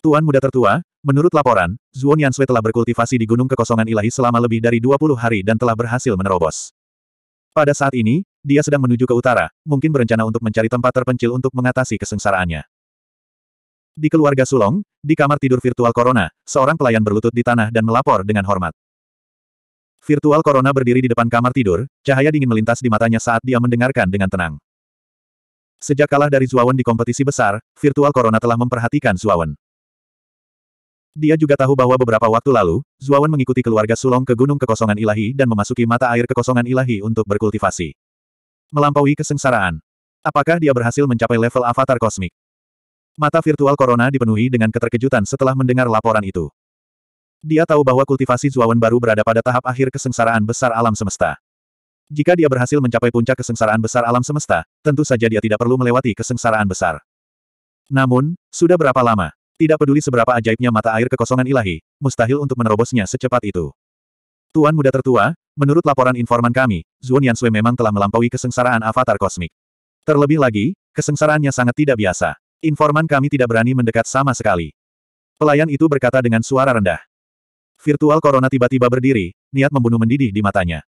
Tuan muda tertua, menurut laporan, Zuo Niansui telah berkultivasi di Gunung Kekosongan Ilahi selama lebih dari 20 hari dan telah berhasil menerobos. Pada saat ini, dia sedang menuju ke utara, mungkin berencana untuk mencari tempat terpencil untuk mengatasi kesengsaraannya. Di keluarga Sulong, di kamar tidur virtual Corona, seorang pelayan berlutut di tanah dan melapor dengan hormat. Virtual Corona berdiri di depan kamar tidur, cahaya dingin melintas di matanya saat dia mendengarkan dengan tenang. Sejak kalah dari Zuawan di kompetisi besar, Virtual Corona telah memperhatikan Zuawan. Dia juga tahu bahwa beberapa waktu lalu, Zuawan mengikuti keluarga Sulong ke Gunung Kekosongan Ilahi dan memasuki mata air kekosongan ilahi untuk berkultivasi. Melampaui kesengsaraan. Apakah dia berhasil mencapai level avatar kosmik? Mata virtual Corona dipenuhi dengan keterkejutan setelah mendengar laporan itu. Dia tahu bahwa kultivasi Zuawan baru berada pada tahap akhir kesengsaraan besar alam semesta. Jika dia berhasil mencapai puncak kesengsaraan besar alam semesta, tentu saja dia tidak perlu melewati kesengsaraan besar. Namun, sudah berapa lama? Tidak peduli seberapa ajaibnya mata air kekosongan ilahi, mustahil untuk menerobosnya secepat itu. Tuan muda tertua, menurut laporan informan kami, Zuan Yansui memang telah melampaui kesengsaraan avatar kosmik. Terlebih lagi, kesengsaraannya sangat tidak biasa. Informan kami tidak berani mendekat sama sekali. Pelayan itu berkata dengan suara rendah. Virtual Corona tiba-tiba berdiri, niat membunuh mendidih di matanya.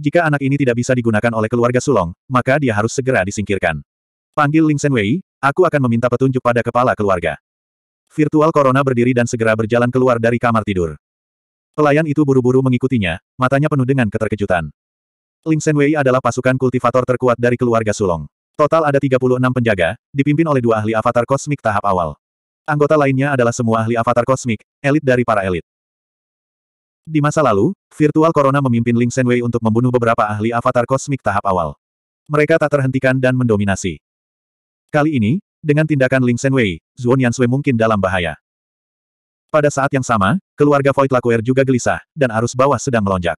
Jika anak ini tidak bisa digunakan oleh keluarga Sulong, maka dia harus segera disingkirkan. Panggil Ling Senwei, aku akan meminta petunjuk pada kepala keluarga. Virtual Corona berdiri dan segera berjalan keluar dari kamar tidur. Pelayan itu buru-buru mengikutinya, matanya penuh dengan keterkejutan. Ling Senwei adalah pasukan kultivator terkuat dari keluarga Sulong. Total ada 36 penjaga, dipimpin oleh dua ahli avatar kosmik tahap awal. Anggota lainnya adalah semua ahli avatar kosmik, elit dari para elit. Di masa lalu, Virtual Corona memimpin Ling Senwei untuk membunuh beberapa ahli avatar kosmik tahap awal. Mereka tak terhentikan dan mendominasi. Kali ini, dengan tindakan Ling Shenwei, Wei, Zuan Sui mungkin dalam bahaya. Pada saat yang sama, keluarga Void Lakuer juga gelisah, dan arus bawah sedang melonjak.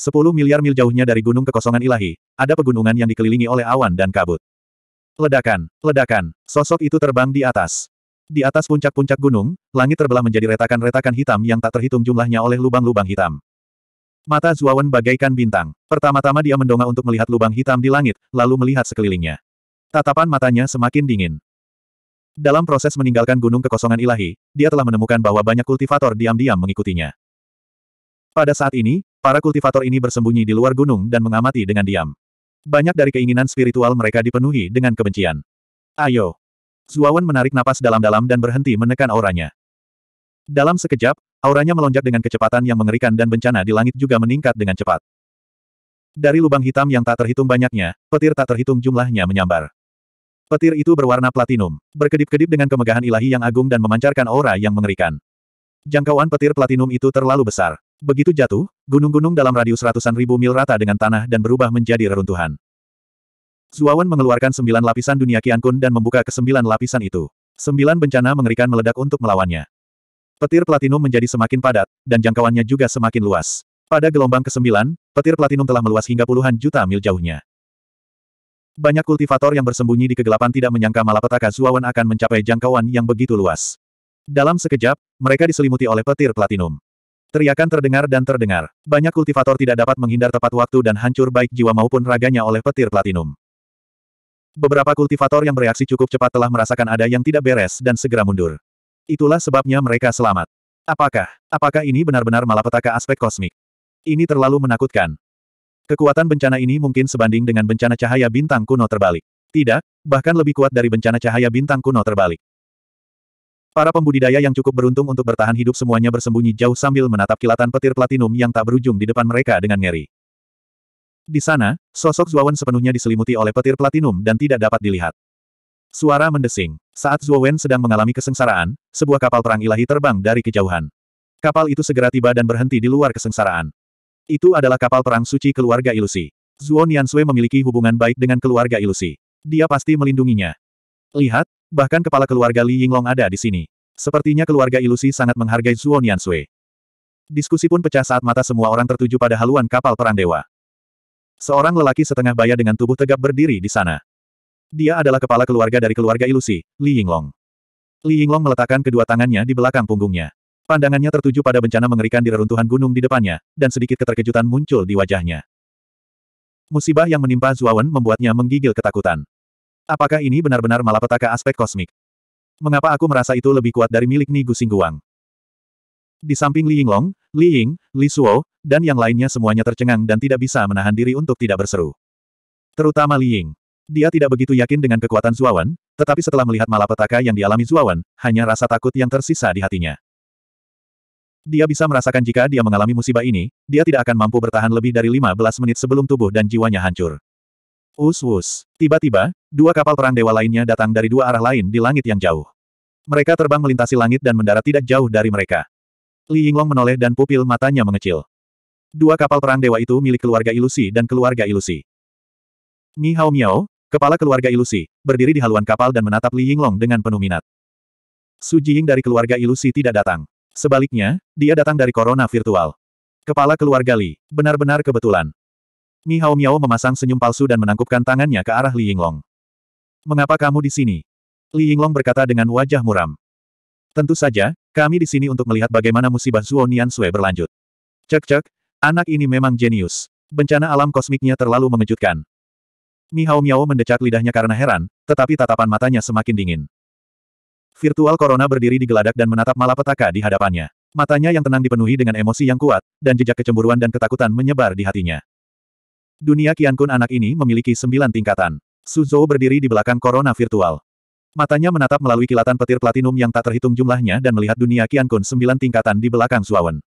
Sepuluh miliar mil jauhnya dari gunung kekosongan ilahi, ada pegunungan yang dikelilingi oleh awan dan kabut. Ledakan, ledakan, sosok itu terbang di atas. Di atas puncak-puncak gunung, langit terbelah menjadi retakan-retakan hitam yang tak terhitung jumlahnya oleh lubang-lubang hitam. Mata Zuawan bagaikan bintang. Pertama-tama dia mendongak untuk melihat lubang hitam di langit, lalu melihat sekelilingnya. Tatapan matanya semakin dingin. Dalam proses meninggalkan gunung kekosongan ilahi, dia telah menemukan bahwa banyak kultivator diam-diam mengikutinya. Pada saat ini, para kultivator ini bersembunyi di luar gunung dan mengamati dengan diam. Banyak dari keinginan spiritual mereka dipenuhi dengan kebencian. Ayo! Zuawan menarik napas dalam-dalam dan berhenti menekan auranya. Dalam sekejap, auranya melonjak dengan kecepatan yang mengerikan dan bencana di langit juga meningkat dengan cepat. Dari lubang hitam yang tak terhitung banyaknya, petir tak terhitung jumlahnya menyambar. Petir itu berwarna platinum, berkedip-kedip dengan kemegahan ilahi yang agung dan memancarkan aura yang mengerikan. Jangkauan petir platinum itu terlalu besar. Begitu jatuh, gunung-gunung dalam radius ratusan ribu mil rata dengan tanah dan berubah menjadi reruntuhan. Zuawan mengeluarkan sembilan lapisan dunia Qiankun dan membuka kesembilan lapisan itu. Sembilan bencana mengerikan meledak untuk melawannya. Petir platinum menjadi semakin padat, dan jangkauannya juga semakin luas. Pada gelombang kesembilan, petir platinum telah meluas hingga puluhan juta mil jauhnya. Banyak kultivator yang bersembunyi di kegelapan tidak menyangka malapetaka Zuawan akan mencapai jangkauan yang begitu luas. Dalam sekejap, mereka diselimuti oleh petir platinum. Teriakan terdengar dan terdengar. Banyak kultivator tidak dapat menghindar tepat waktu dan hancur baik jiwa maupun raganya oleh petir platinum. Beberapa kultivator yang bereaksi cukup cepat telah merasakan ada yang tidak beres dan segera mundur. Itulah sebabnya mereka selamat. Apakah, apakah ini benar-benar malapetaka aspek kosmik? Ini terlalu menakutkan. Kekuatan bencana ini mungkin sebanding dengan bencana cahaya bintang kuno terbalik. Tidak, bahkan lebih kuat dari bencana cahaya bintang kuno terbalik. Para pembudidaya yang cukup beruntung untuk bertahan hidup semuanya bersembunyi jauh sambil menatap kilatan petir platinum yang tak berujung di depan mereka dengan ngeri. Di sana, sosok Zuowen sepenuhnya diselimuti oleh petir platinum dan tidak dapat dilihat. Suara mendesing. Saat Zuowen sedang mengalami kesengsaraan, sebuah kapal perang ilahi terbang dari kejauhan. Kapal itu segera tiba dan berhenti di luar kesengsaraan. Itu adalah kapal perang suci keluarga ilusi. Zuo Niansue memiliki hubungan baik dengan keluarga ilusi. Dia pasti melindunginya. Lihat, bahkan kepala keluarga Li Yinglong ada di sini. Sepertinya keluarga ilusi sangat menghargai Zuo Niansue. Diskusi pun pecah saat mata semua orang tertuju pada haluan kapal perang dewa. Seorang lelaki setengah baya dengan tubuh tegap berdiri di sana. Dia adalah kepala keluarga dari keluarga ilusi, Li Yinglong. Li Yinglong meletakkan kedua tangannya di belakang punggungnya. Pandangannya tertuju pada bencana mengerikan di reruntuhan gunung di depannya, dan sedikit keterkejutan muncul di wajahnya. Musibah yang menimpa Zuawan membuatnya menggigil ketakutan. Apakah ini benar-benar malapetaka aspek kosmik? Mengapa aku merasa itu lebih kuat dari milik Nigu Singguang? Di samping Li Yinglong, Li Ying, Li Suo, dan yang lainnya semuanya tercengang dan tidak bisa menahan diri untuk tidak berseru. Terutama Li Ying. Dia tidak begitu yakin dengan kekuatan Zuawan, tetapi setelah melihat malapetaka yang dialami Zuawan, hanya rasa takut yang tersisa di hatinya. Dia bisa merasakan jika dia mengalami musibah ini, dia tidak akan mampu bertahan lebih dari 15 menit sebelum tubuh dan jiwanya hancur. Us-us. Tiba-tiba, dua kapal perang dewa lainnya datang dari dua arah lain di langit yang jauh. Mereka terbang melintasi langit dan mendarat tidak jauh dari mereka. Li Yinglong menoleh dan pupil matanya mengecil. Dua kapal perang dewa itu milik keluarga ilusi dan keluarga ilusi. Mi Hao Miao, kepala keluarga ilusi, berdiri di haluan kapal dan menatap Li Yinglong dengan penuh minat. Su Jiying dari keluarga ilusi tidak datang. Sebaliknya, dia datang dari Corona Virtual. Kepala keluarga Li, benar-benar kebetulan. Mi Hao Miao memasang senyum palsu dan menangkupkan tangannya ke arah Li Yinglong. Mengapa kamu di sini? Li Yinglong berkata dengan wajah muram. Tentu saja, kami di sini untuk melihat bagaimana musibah Zuo Sui berlanjut. Cek-cek, anak ini memang jenius. Bencana alam kosmiknya terlalu mengejutkan. Mi Hao Miao mendecak lidahnya karena heran, tetapi tatapan matanya semakin dingin. Virtual Corona berdiri di geladak dan menatap malapetaka di hadapannya. Matanya yang tenang dipenuhi dengan emosi yang kuat, dan jejak kecemburuan dan ketakutan menyebar di hatinya. Dunia Kian Kun anak ini memiliki sembilan tingkatan. Suzhou berdiri di belakang Corona Virtual. Matanya menatap melalui kilatan petir platinum yang tak terhitung jumlahnya dan melihat dunia Kian Kun sembilan tingkatan di belakang Suawen.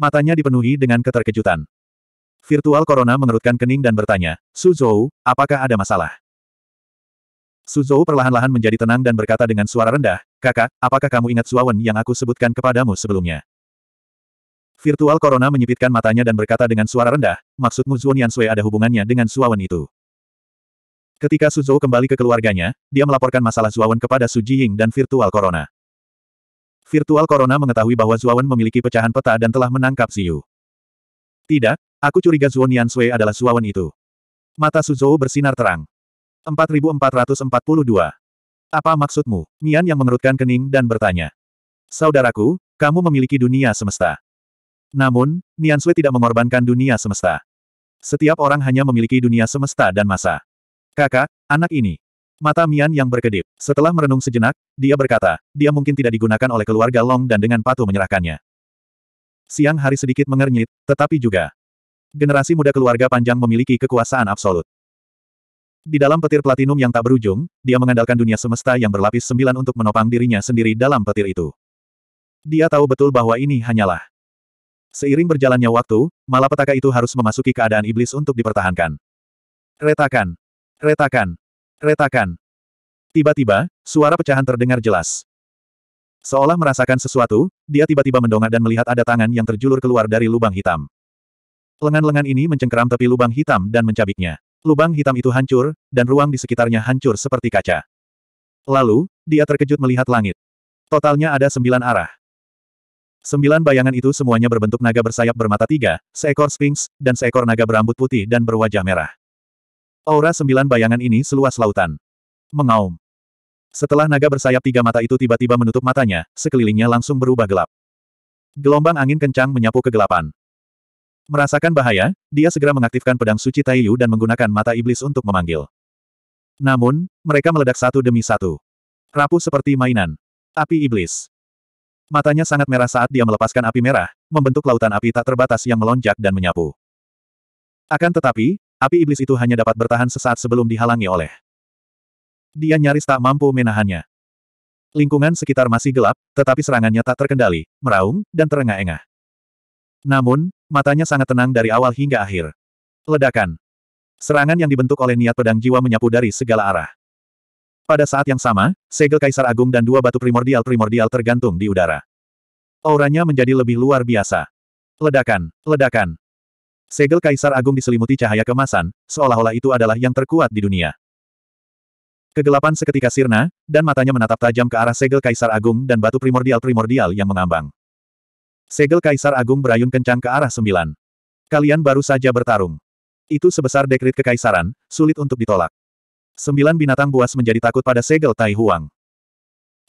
Matanya dipenuhi dengan keterkejutan. Virtual Corona mengerutkan kening dan bertanya, Suzhou, apakah ada masalah? Suzhou perlahan-lahan menjadi tenang dan berkata dengan suara rendah, Kakak, apakah kamu ingat Suawen yang aku sebutkan kepadamu sebelumnya? Virtual Corona menyipitkan matanya dan berkata dengan suara rendah, maksudmu Zuan Sui ada hubungannya dengan Suawen itu. Ketika Suzhou kembali ke keluarganya, dia melaporkan masalah Zuawan kepada Su Jiying dan Virtual Corona. Virtual Corona mengetahui bahwa Zuawan memiliki pecahan peta dan telah menangkap Ziyu. Tidak, aku curiga Zuan Sui adalah Zuawan itu. Mata Suzhou bersinar terang. 4442 apa maksudmu? Nian yang mengerutkan kening dan bertanya. Saudaraku, kamu memiliki dunia semesta. Namun, Nian Sui tidak mengorbankan dunia semesta. Setiap orang hanya memiliki dunia semesta dan masa. Kakak, anak ini. Mata Mian yang berkedip. Setelah merenung sejenak, dia berkata, dia mungkin tidak digunakan oleh keluarga Long dan dengan patuh menyerahkannya. Siang hari sedikit mengernyit, tetapi juga. Generasi muda keluarga panjang memiliki kekuasaan absolut. Di dalam petir platinum yang tak berujung, dia mengandalkan dunia semesta yang berlapis sembilan untuk menopang dirinya sendiri dalam petir itu. Dia tahu betul bahwa ini hanyalah. Seiring berjalannya waktu, malapetaka itu harus memasuki keadaan iblis untuk dipertahankan. Retakan! Retakan! Retakan! Tiba-tiba, suara pecahan terdengar jelas. Seolah merasakan sesuatu, dia tiba-tiba mendongak dan melihat ada tangan yang terjulur keluar dari lubang hitam. Lengan-lengan ini mencengkeram tepi lubang hitam dan mencabiknya. Lubang hitam itu hancur, dan ruang di sekitarnya hancur seperti kaca. Lalu, dia terkejut melihat langit. Totalnya ada sembilan arah. Sembilan bayangan itu semuanya berbentuk naga bersayap bermata tiga, seekor sphinx, dan seekor naga berambut putih dan berwajah merah. Aura sembilan bayangan ini seluas lautan. Mengaum. Setelah naga bersayap tiga mata itu tiba-tiba menutup matanya, sekelilingnya langsung berubah gelap. Gelombang angin kencang menyapu kegelapan. Merasakan bahaya, dia segera mengaktifkan pedang suci Taiyu dan menggunakan mata iblis untuk memanggil. Namun, mereka meledak satu demi satu. Rapuh seperti mainan. Api iblis. Matanya sangat merah saat dia melepaskan api merah, membentuk lautan api tak terbatas yang melonjak dan menyapu. Akan tetapi, api iblis itu hanya dapat bertahan sesaat sebelum dihalangi oleh. Dia nyaris tak mampu menahannya. Lingkungan sekitar masih gelap, tetapi serangannya tak terkendali, meraung, dan terengah-engah. Namun, Matanya sangat tenang dari awal hingga akhir. Ledakan. Serangan yang dibentuk oleh niat pedang jiwa menyapu dari segala arah. Pada saat yang sama, segel Kaisar Agung dan dua batu primordial-primordial tergantung di udara. Auranya menjadi lebih luar biasa. Ledakan, ledakan. Segel Kaisar Agung diselimuti cahaya kemasan, seolah-olah itu adalah yang terkuat di dunia. Kegelapan seketika sirna, dan matanya menatap tajam ke arah segel Kaisar Agung dan batu primordial-primordial yang mengambang. Segel Kaisar Agung berayun kencang ke arah sembilan. Kalian baru saja bertarung. Itu sebesar dekrit kekaisaran, sulit untuk ditolak. Sembilan binatang buas menjadi takut pada segel Tai Huang.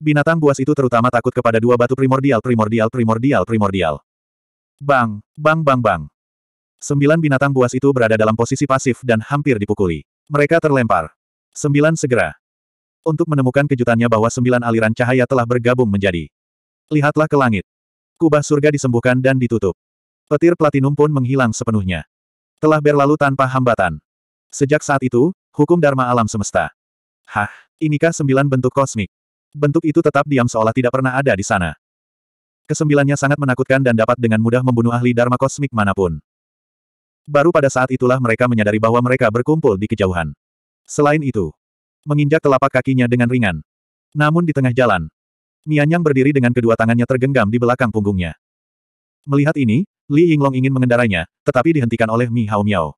Binatang buas itu terutama takut kepada dua batu primordial primordial primordial primordial. Bang, bang bang bang. Sembilan binatang buas itu berada dalam posisi pasif dan hampir dipukuli. Mereka terlempar. Sembilan segera. Untuk menemukan kejutannya bahwa sembilan aliran cahaya telah bergabung menjadi. Lihatlah ke langit kubah surga disembuhkan dan ditutup. Petir platinum pun menghilang sepenuhnya. Telah berlalu tanpa hambatan. Sejak saat itu, hukum Dharma alam semesta. Hah, inikah sembilan bentuk kosmik? Bentuk itu tetap diam seolah tidak pernah ada di sana. Kesembilannya sangat menakutkan dan dapat dengan mudah membunuh ahli Dharma kosmik manapun. Baru pada saat itulah mereka menyadari bahwa mereka berkumpul di kejauhan. Selain itu, menginjak telapak kakinya dengan ringan. Namun di tengah jalan, Mianyang berdiri dengan kedua tangannya tergenggam di belakang punggungnya. Melihat ini, Li Yinglong ingin mengendarainya, tetapi dihentikan oleh Mi Hao Miao.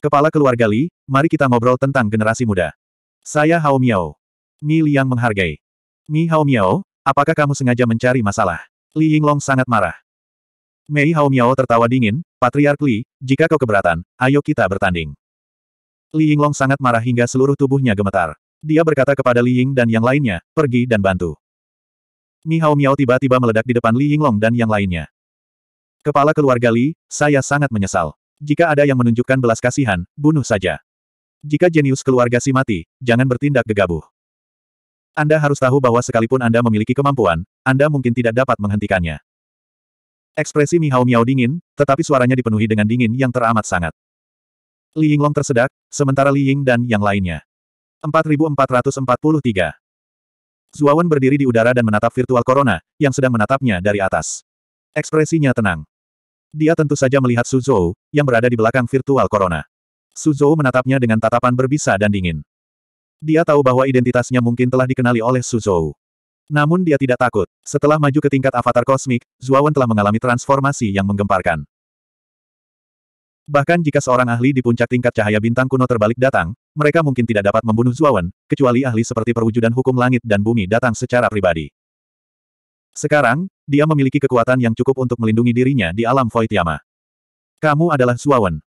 Kepala keluarga Li, mari kita ngobrol tentang generasi muda. Saya Hao Miao. Mi Liang menghargai. Mi Hao Miao, apakah kamu sengaja mencari masalah? Li Yinglong sangat marah. Mei Hao Miao tertawa dingin, Patriark Li, jika kau keberatan, ayo kita bertanding. Li Yinglong sangat marah hingga seluruh tubuhnya gemetar. Dia berkata kepada Li Ying dan yang lainnya, pergi dan bantu. Mi Hao Miao tiba-tiba meledak di depan Li Yinglong dan yang lainnya. Kepala keluarga Li, saya sangat menyesal. Jika ada yang menunjukkan belas kasihan, bunuh saja. Jika jenius keluarga si mati, jangan bertindak gegabah. Anda harus tahu bahwa sekalipun Anda memiliki kemampuan, Anda mungkin tidak dapat menghentikannya. Ekspresi Hao Miao dingin, tetapi suaranya dipenuhi dengan dingin yang teramat sangat. Li Yinglong tersedak, sementara Li Ying dan yang lainnya. 4443 Zuawan berdiri di udara dan menatap virtual Corona, yang sedang menatapnya dari atas. Ekspresinya tenang. Dia tentu saja melihat Suzhou, yang berada di belakang virtual Corona. Suzhou menatapnya dengan tatapan berbisa dan dingin. Dia tahu bahwa identitasnya mungkin telah dikenali oleh Suzhou. Namun dia tidak takut. Setelah maju ke tingkat avatar kosmik, Zuawan telah mengalami transformasi yang menggemparkan. Bahkan jika seorang ahli di puncak tingkat cahaya bintang kuno terbalik datang, mereka mungkin tidak dapat membunuh Zuawan, kecuali ahli seperti perwujudan hukum langit dan bumi datang secara pribadi. Sekarang, dia memiliki kekuatan yang cukup untuk melindungi dirinya di alam Void Yama. Kamu adalah Zuawan.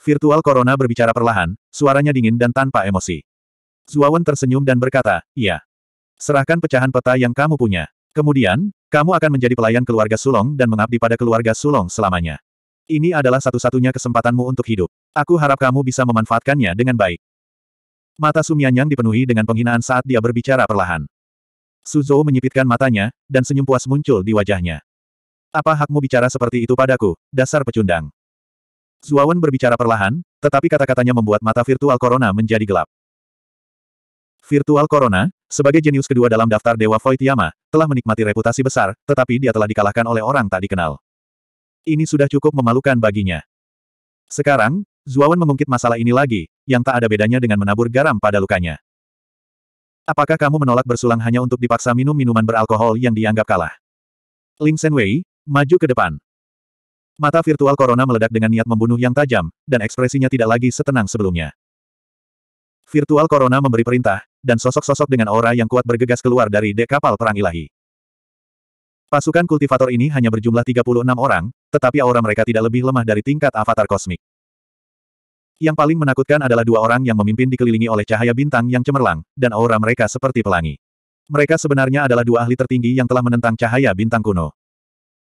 Virtual Corona berbicara perlahan, suaranya dingin dan tanpa emosi. Zuawan tersenyum dan berkata, iya. Serahkan pecahan peta yang kamu punya. Kemudian, kamu akan menjadi pelayan keluarga Sulong dan mengabdi pada keluarga Sulong selamanya. Ini adalah satu-satunya kesempatanmu untuk hidup. Aku harap kamu bisa memanfaatkannya dengan baik. Mata Sumianyang dipenuhi dengan penghinaan saat dia berbicara perlahan. Suzhou menyipitkan matanya, dan senyum puas muncul di wajahnya. Apa hakmu bicara seperti itu padaku, dasar pecundang? Zuawan berbicara perlahan, tetapi kata-katanya membuat mata virtual Corona menjadi gelap. Virtual Corona, sebagai jenius kedua dalam daftar Dewa Voitiyama, telah menikmati reputasi besar, tetapi dia telah dikalahkan oleh orang tak dikenal ini sudah cukup memalukan baginya. Sekarang, Zuawan mengungkit masalah ini lagi, yang tak ada bedanya dengan menabur garam pada lukanya. Apakah kamu menolak bersulang hanya untuk dipaksa minum minuman beralkohol yang dianggap kalah? Ling Senwei, maju ke depan. Mata virtual Corona meledak dengan niat membunuh yang tajam, dan ekspresinya tidak lagi setenang sebelumnya. Virtual Corona memberi perintah, dan sosok-sosok dengan aura yang kuat bergegas keluar dari dek kapal perang ilahi. Pasukan kultivator ini hanya berjumlah 36 orang, tetapi aura mereka tidak lebih lemah dari tingkat avatar kosmik. Yang paling menakutkan adalah dua orang yang memimpin dikelilingi oleh cahaya bintang yang cemerlang, dan aura mereka seperti pelangi. Mereka sebenarnya adalah dua ahli tertinggi yang telah menentang cahaya bintang kuno.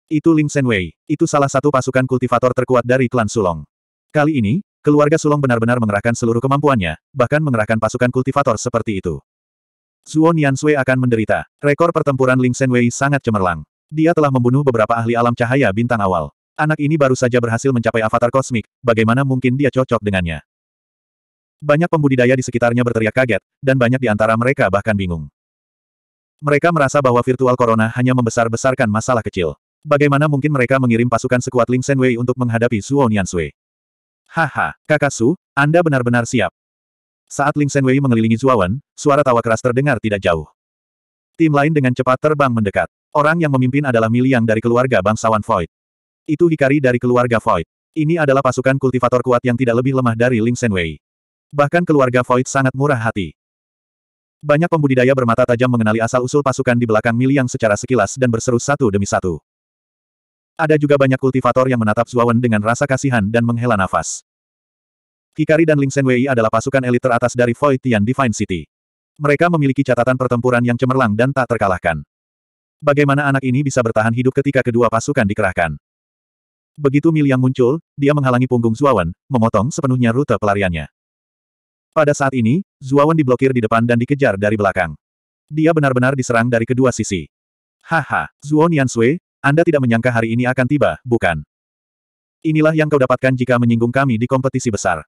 Itu Ling Senwei, itu salah satu pasukan kultivator terkuat dari klan Sulong. Kali ini, keluarga Sulong benar-benar mengerahkan seluruh kemampuannya, bahkan mengerahkan pasukan kultivator seperti itu. Zuo Sui akan menderita. Rekor pertempuran Ling Senwei sangat cemerlang. Dia telah membunuh beberapa ahli alam cahaya bintang awal. Anak ini baru saja berhasil mencapai avatar kosmik, bagaimana mungkin dia cocok dengannya? Banyak pembudidaya di sekitarnya berteriak kaget, dan banyak di antara mereka bahkan bingung. Mereka merasa bahwa virtual corona hanya membesar-besarkan masalah kecil. Bagaimana mungkin mereka mengirim pasukan sekuat Ling Wei untuk menghadapi Suo Nian Sui? Haha, kakak Su, Anda benar-benar siap. Saat Ling Wei mengelilingi Zuawan, suara tawa keras terdengar tidak jauh. Tim lain dengan cepat terbang mendekat. Orang yang memimpin adalah Miliang dari keluarga bangsawan Void. Itu Hikari dari keluarga Void. Ini adalah pasukan kultivator kuat yang tidak lebih lemah dari Ling Senwei. Bahkan keluarga Void sangat murah hati. Banyak pembudidaya bermata tajam mengenali asal-usul pasukan di belakang Miliang secara sekilas dan berseru satu demi satu. Ada juga banyak kultivator yang menatap Zuawan dengan rasa kasihan dan menghela nafas. Hikari dan Ling Senwei adalah pasukan elit teratas dari Void Tian Divine City. Mereka memiliki catatan pertempuran yang cemerlang dan tak terkalahkan. Bagaimana anak ini bisa bertahan hidup ketika kedua pasukan dikerahkan? Begitu Miliang muncul, dia menghalangi punggung Zuawan, memotong sepenuhnya rute pelariannya. Pada saat ini, Zuawan diblokir di depan dan dikejar dari belakang. Dia benar-benar diserang dari kedua sisi. Haha, Zuo Sui, Anda tidak menyangka hari ini akan tiba, bukan? Inilah yang kau dapatkan jika menyinggung kami di kompetisi besar.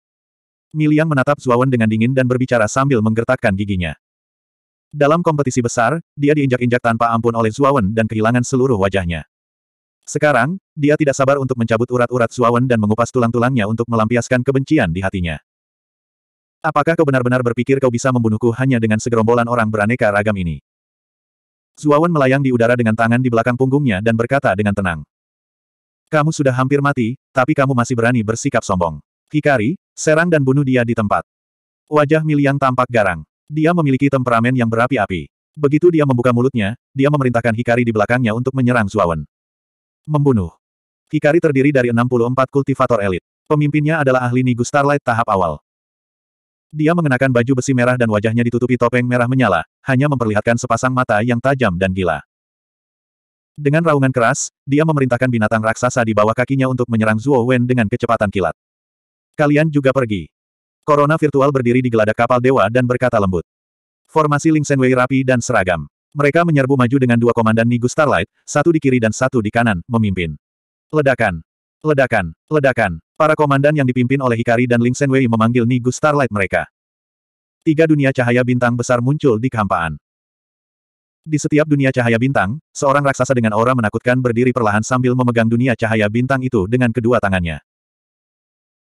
Miliang menatap Zuawan dengan dingin dan berbicara sambil menggertakkan giginya. Dalam kompetisi besar, dia diinjak-injak tanpa ampun oleh Zuawan dan kehilangan seluruh wajahnya. Sekarang, dia tidak sabar untuk mencabut urat-urat Zuawan dan mengupas tulang-tulangnya untuk melampiaskan kebencian di hatinya. Apakah kau benar-benar berpikir kau bisa membunuhku hanya dengan segerombolan orang beraneka ragam ini? Zuawan melayang di udara dengan tangan di belakang punggungnya dan berkata dengan tenang. Kamu sudah hampir mati, tapi kamu masih berani bersikap sombong. Hikari, serang dan bunuh dia di tempat. Wajah Miliang tampak garang. Dia memiliki temperamen yang berapi-api. Begitu dia membuka mulutnya, dia memerintahkan Hikari di belakangnya untuk menyerang Zuawan. Membunuh. Hikari terdiri dari 64 kultivator elit. Pemimpinnya adalah ahli Nigu Starlight tahap awal. Dia mengenakan baju besi merah dan wajahnya ditutupi topeng merah menyala, hanya memperlihatkan sepasang mata yang tajam dan gila. Dengan raungan keras, dia memerintahkan binatang raksasa di bawah kakinya untuk menyerang Zuo Wen dengan kecepatan kilat. Kalian juga pergi. Corona virtual berdiri di geladak kapal dewa dan berkata lembut. Formasi Ling Senwei rapi dan seragam. Mereka menyerbu maju dengan dua komandan Nigu Starlight, satu di kiri dan satu di kanan, memimpin. Ledakan. Ledakan. Ledakan. Para komandan yang dipimpin oleh Hikari dan Ling Senwei memanggil Nigu Starlight mereka. Tiga dunia cahaya bintang besar muncul di kehampaan. Di setiap dunia cahaya bintang, seorang raksasa dengan aura menakutkan berdiri perlahan sambil memegang dunia cahaya bintang itu dengan kedua tangannya.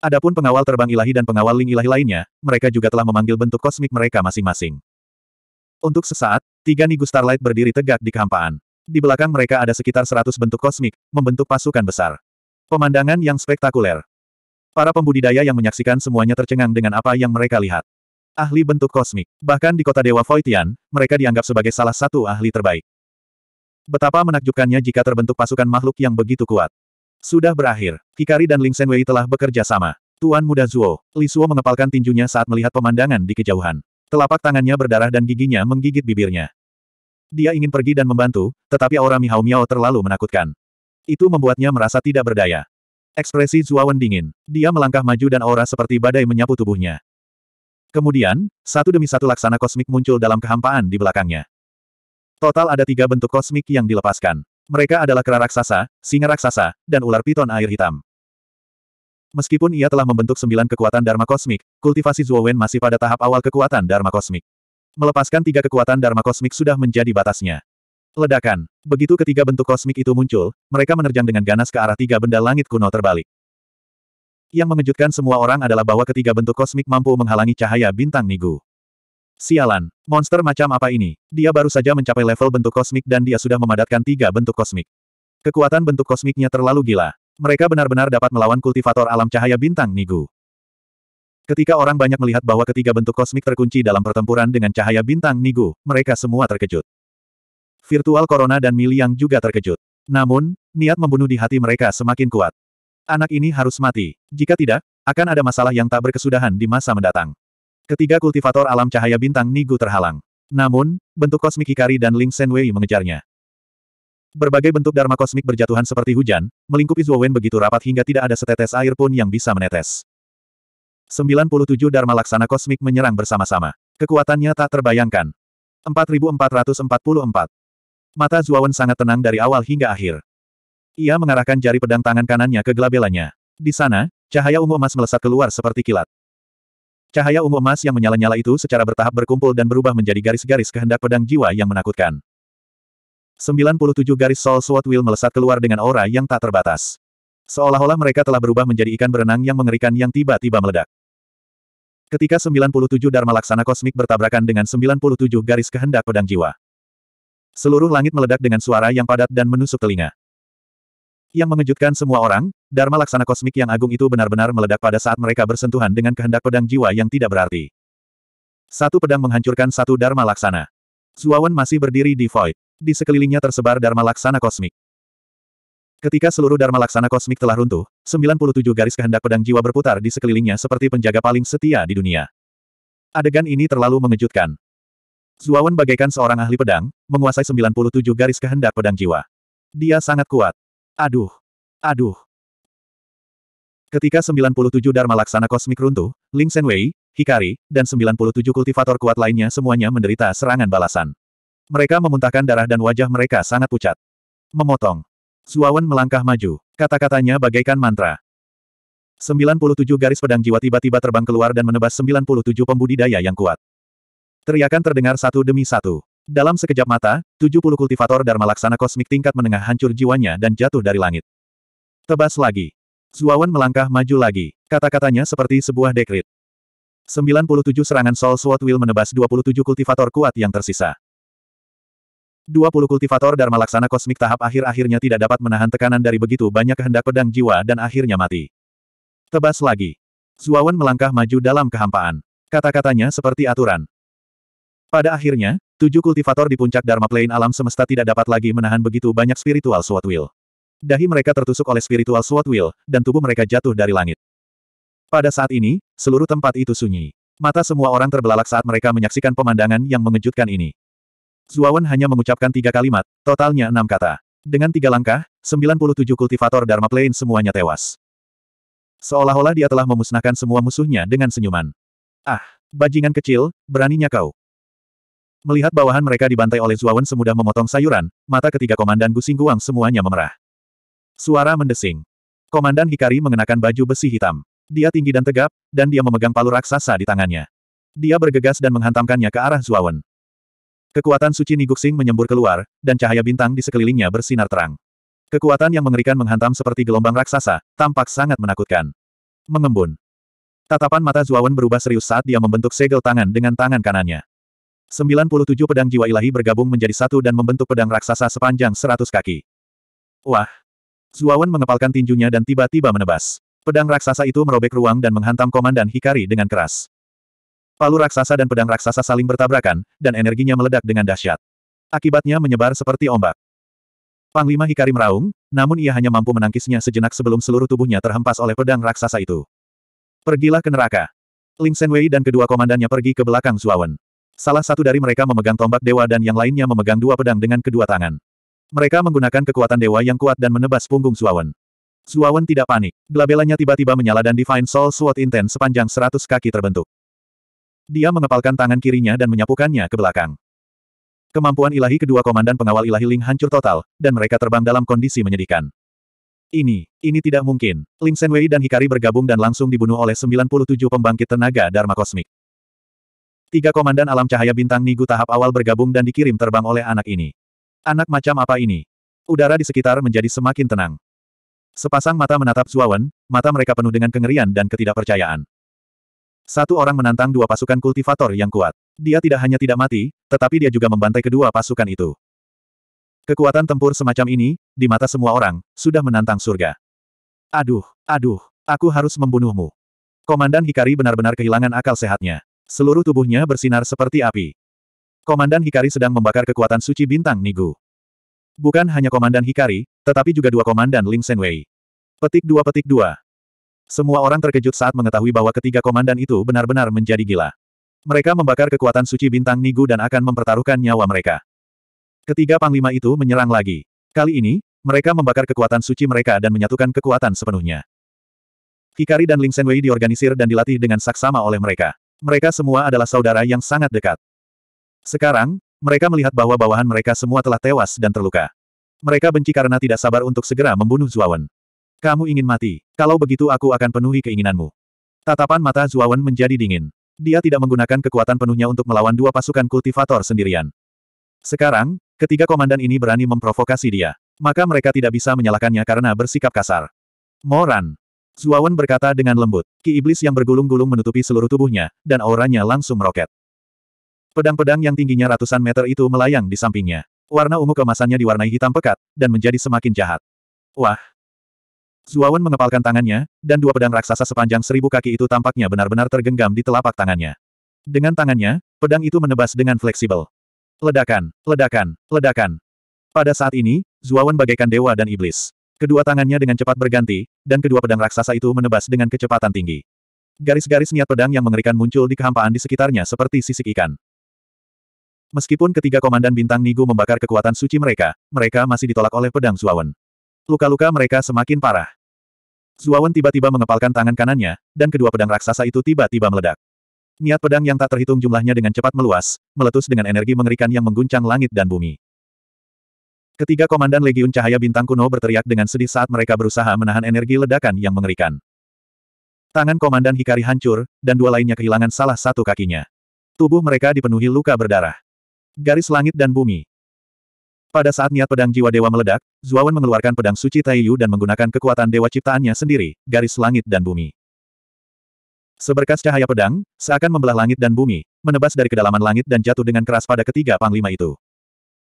Adapun pengawal terbang ilahi dan pengawal ling ilahi lainnya, mereka juga telah memanggil bentuk kosmik mereka masing-masing. Untuk sesaat, tiga Nigu Starlight berdiri tegak di kehampaan. Di belakang mereka ada sekitar seratus bentuk kosmik, membentuk pasukan besar. Pemandangan yang spektakuler. Para pembudidaya yang menyaksikan semuanya tercengang dengan apa yang mereka lihat. Ahli bentuk kosmik. Bahkan di kota Dewa Voitian, mereka dianggap sebagai salah satu ahli terbaik. Betapa menakjubkannya jika terbentuk pasukan makhluk yang begitu kuat. Sudah berakhir. Kikari dan Ling Senwei telah bekerja sama. Tuan Muda Zuo, Li Suo mengepalkan tinjunya saat melihat pemandangan di kejauhan. Telapak tangannya berdarah dan giginya menggigit bibirnya. Dia ingin pergi dan membantu, tetapi aura Mihao Miao terlalu menakutkan. Itu membuatnya merasa tidak berdaya. Ekspresi Zuawan dingin. Dia melangkah maju dan aura seperti badai menyapu tubuhnya. Kemudian, satu demi satu laksana kosmik muncul dalam kehampaan di belakangnya. Total ada tiga bentuk kosmik yang dilepaskan. Mereka adalah kera raksasa, singa raksasa, dan ular piton air hitam. Meskipun ia telah membentuk sembilan kekuatan Dharma kosmik, kultivasi Wen masih pada tahap awal kekuatan Dharma kosmik. Melepaskan tiga kekuatan Dharma kosmik sudah menjadi batasnya. Ledakan. Begitu ketiga bentuk kosmik itu muncul, mereka menerjang dengan ganas ke arah tiga benda langit kuno terbalik. Yang mengejutkan semua orang adalah bahwa ketiga bentuk kosmik mampu menghalangi cahaya bintang Nigu. Sialan, monster macam apa ini? Dia baru saja mencapai level bentuk kosmik dan dia sudah memadatkan tiga bentuk kosmik. Kekuatan bentuk kosmiknya terlalu gila. Mereka benar-benar dapat melawan kultivator alam cahaya bintang Nigu. Ketika orang banyak melihat bahwa ketiga bentuk kosmik terkunci dalam pertempuran dengan cahaya bintang Nigu, mereka semua terkejut. Virtual Corona dan Miliang juga terkejut. Namun, niat membunuh di hati mereka semakin kuat. Anak ini harus mati. Jika tidak, akan ada masalah yang tak berkesudahan di masa mendatang. Ketiga kultivator alam cahaya bintang Nigu terhalang. Namun, bentuk kosmik Hikari dan Ling Senwei mengejarnya. Berbagai bentuk dharma kosmik berjatuhan seperti hujan, melingkupi Zuowen begitu rapat hingga tidak ada setetes air pun yang bisa menetes. 97 dharma laksana kosmik menyerang bersama-sama. Kekuatannya tak terbayangkan. 4444. Mata Zuowen sangat tenang dari awal hingga akhir. Ia mengarahkan jari pedang tangan kanannya ke gelabelanya. Di sana, cahaya ungu emas melesat keluar seperti kilat. Cahaya ungu emas yang menyala-nyala itu secara bertahap berkumpul dan berubah menjadi garis-garis kehendak pedang jiwa yang menakutkan. 97 garis Soul Sword Will melesat keluar dengan aura yang tak terbatas. Seolah-olah mereka telah berubah menjadi ikan berenang yang mengerikan yang tiba-tiba meledak. Ketika 97 Dharma Laksana Kosmik bertabrakan dengan 97 garis kehendak pedang jiwa. Seluruh langit meledak dengan suara yang padat dan menusuk telinga. Yang mengejutkan semua orang, Dharma Laksana Kosmik yang agung itu benar-benar meledak pada saat mereka bersentuhan dengan kehendak pedang jiwa yang tidak berarti. Satu pedang menghancurkan satu Dharma Laksana. Zuawan masih berdiri di void. Di sekelilingnya tersebar Dharma Laksana Kosmik. Ketika seluruh Dharma Laksana kosmik telah runtuh, 97 garis kehendak pedang jiwa berputar di sekelilingnya seperti penjaga paling setia di dunia. Adegan ini terlalu mengejutkan. Zuawan bagaikan seorang ahli pedang, menguasai 97 garis kehendak pedang jiwa. Dia sangat kuat. Aduh! Aduh! Ketika 97 Dharma Laksana Kosmik runtuh, Ling Senwei, Hikari, dan 97 kultivator kuat lainnya semuanya menderita serangan balasan. Mereka memuntahkan darah dan wajah mereka sangat pucat. Memotong. Suawan melangkah maju. Kata-katanya bagaikan mantra. 97 garis pedang jiwa tiba-tiba terbang keluar dan menebas 97 pembudidaya yang kuat. Teriakan terdengar satu demi satu. Dalam sekejap mata, 70 kultivator Dharma Laksana kosmik tingkat menengah hancur jiwanya dan jatuh dari langit. Tebas lagi. Zuawan melangkah maju lagi. Kata-katanya seperti sebuah dekrit. 97 serangan Soul Sword Will menebas 27 kultivator kuat yang tersisa. 20 kultivator Dharma Laksana kosmik tahap akhir-akhirnya tidak dapat menahan tekanan dari begitu banyak kehendak pedang jiwa dan akhirnya mati. Tebas lagi. Zuawan melangkah maju dalam kehampaan. Kata-katanya seperti aturan. Pada akhirnya, Tujuh kultivator di puncak Dharma Plain alam semesta tidak dapat lagi menahan begitu banyak spiritual Sword will. Dahi mereka tertusuk oleh spiritual Sword will, dan tubuh mereka jatuh dari langit. Pada saat ini, seluruh tempat itu sunyi. Mata semua orang terbelalak saat mereka menyaksikan pemandangan yang mengejutkan ini. Zuawan hanya mengucapkan tiga kalimat, totalnya enam kata. Dengan tiga langkah, 97 kultivator Dharma Plain semuanya tewas. Seolah-olah dia telah memusnahkan semua musuhnya dengan senyuman. Ah, bajingan kecil, beraninya kau. Melihat bawahan mereka dibantai oleh Zuawan semudah memotong sayuran, mata ketiga komandan Gusing Guang semuanya memerah. Suara mendesing. Komandan Hikari mengenakan baju besi hitam. Dia tinggi dan tegap, dan dia memegang palu raksasa di tangannya. Dia bergegas dan menghantamkannya ke arah Zuawan. Kekuatan suci Niguxing menyembur keluar, dan cahaya bintang di sekelilingnya bersinar terang. Kekuatan yang mengerikan menghantam seperti gelombang raksasa, tampak sangat menakutkan. Mengembun. Tatapan mata Zuawan berubah serius saat dia membentuk segel tangan dengan tangan kanannya. 97 pedang jiwa ilahi bergabung menjadi satu dan membentuk pedang raksasa sepanjang 100 kaki. Wah! Zuawan mengepalkan tinjunya dan tiba-tiba menebas. Pedang raksasa itu merobek ruang dan menghantam Komandan Hikari dengan keras. Palu raksasa dan pedang raksasa saling bertabrakan, dan energinya meledak dengan dahsyat. Akibatnya menyebar seperti ombak. Panglima Hikari meraung, namun ia hanya mampu menangkisnya sejenak sebelum seluruh tubuhnya terhempas oleh pedang raksasa itu. Pergilah ke neraka. Ling Senwei dan kedua komandannya pergi ke belakang Zuawan. Salah satu dari mereka memegang tombak dewa dan yang lainnya memegang dua pedang dengan kedua tangan. Mereka menggunakan kekuatan dewa yang kuat dan menebas punggung Zuawan. Zuawan tidak panik. Glabelanya tiba-tiba menyala dan Divine Soul Sword Intense sepanjang 100 kaki terbentuk. Dia mengepalkan tangan kirinya dan menyapukannya ke belakang. Kemampuan ilahi kedua komandan pengawal ilahi Ling hancur total, dan mereka terbang dalam kondisi menyedihkan. Ini, ini tidak mungkin. Ling Senwei dan Hikari bergabung dan langsung dibunuh oleh 97 pembangkit tenaga Dharma Kosmik. Tiga komandan alam cahaya bintang Nigu tahap awal bergabung dan dikirim terbang oleh anak ini. Anak macam apa ini? Udara di sekitar menjadi semakin tenang. Sepasang mata menatap Zuawan, mata mereka penuh dengan kengerian dan ketidakpercayaan. Satu orang menantang dua pasukan kultivator yang kuat. Dia tidak hanya tidak mati, tetapi dia juga membantai kedua pasukan itu. Kekuatan tempur semacam ini, di mata semua orang, sudah menantang surga. Aduh, aduh, aku harus membunuhmu. Komandan Hikari benar-benar kehilangan akal sehatnya. Seluruh tubuhnya bersinar seperti api. Komandan Hikari sedang membakar kekuatan suci bintang Nigu. Bukan hanya Komandan Hikari, tetapi juga dua Komandan Ling Senwei. Petik dua petik dua. Semua orang terkejut saat mengetahui bahwa ketiga komandan itu benar-benar menjadi gila. Mereka membakar kekuatan suci bintang Nigu dan akan mempertaruhkan nyawa mereka. Ketiga panglima itu menyerang lagi. Kali ini, mereka membakar kekuatan suci mereka dan menyatukan kekuatan sepenuhnya. Hikari dan Ling Senwei diorganisir dan dilatih dengan saksama oleh mereka. Mereka semua adalah saudara yang sangat dekat. Sekarang, mereka melihat bahwa bawahan mereka semua telah tewas dan terluka. Mereka benci karena tidak sabar untuk segera membunuh Zuawan. Kamu ingin mati, kalau begitu aku akan penuhi keinginanmu. Tatapan mata Zuawan menjadi dingin. Dia tidak menggunakan kekuatan penuhnya untuk melawan dua pasukan kultivator sendirian. Sekarang, ketiga komandan ini berani memprovokasi dia. Maka mereka tidak bisa menyalahkannya karena bersikap kasar. Moran, Zuawan berkata dengan lembut. Ki iblis yang bergulung-gulung menutupi seluruh tubuhnya, dan auranya langsung meroket. Pedang-pedang yang tingginya ratusan meter itu melayang di sampingnya. Warna ungu kemasannya diwarnai hitam pekat, dan menjadi semakin jahat. Wah! Zuawan mengepalkan tangannya, dan dua pedang raksasa sepanjang seribu kaki itu tampaknya benar-benar tergenggam di telapak tangannya. Dengan tangannya, pedang itu menebas dengan fleksibel. Ledakan, ledakan, ledakan. Pada saat ini, Zuawan bagaikan dewa dan iblis. Kedua tangannya dengan cepat berganti, dan kedua pedang raksasa itu menebas dengan kecepatan tinggi. Garis-garis niat pedang yang mengerikan muncul di kehampaan di sekitarnya seperti sisik ikan. Meskipun ketiga komandan bintang Nigu membakar kekuatan suci mereka, mereka masih ditolak oleh pedang Zuawan. Luka-luka mereka semakin parah. Zuawan tiba-tiba mengepalkan tangan kanannya, dan kedua pedang raksasa itu tiba-tiba meledak. Niat pedang yang tak terhitung jumlahnya dengan cepat meluas, meletus dengan energi mengerikan yang mengguncang langit dan bumi. Ketiga komandan Legiun Cahaya Bintang Kuno berteriak dengan sedih saat mereka berusaha menahan energi ledakan yang mengerikan. Tangan komandan Hikari hancur, dan dua lainnya kehilangan salah satu kakinya. Tubuh mereka dipenuhi luka berdarah. Garis langit dan bumi. Pada saat niat pedang jiwa dewa meledak, Zuawan mengeluarkan pedang suci Taiyu dan menggunakan kekuatan dewa ciptaannya sendiri, garis langit dan bumi. Seberkas cahaya pedang, seakan membelah langit dan bumi, menebas dari kedalaman langit dan jatuh dengan keras pada ketiga panglima itu.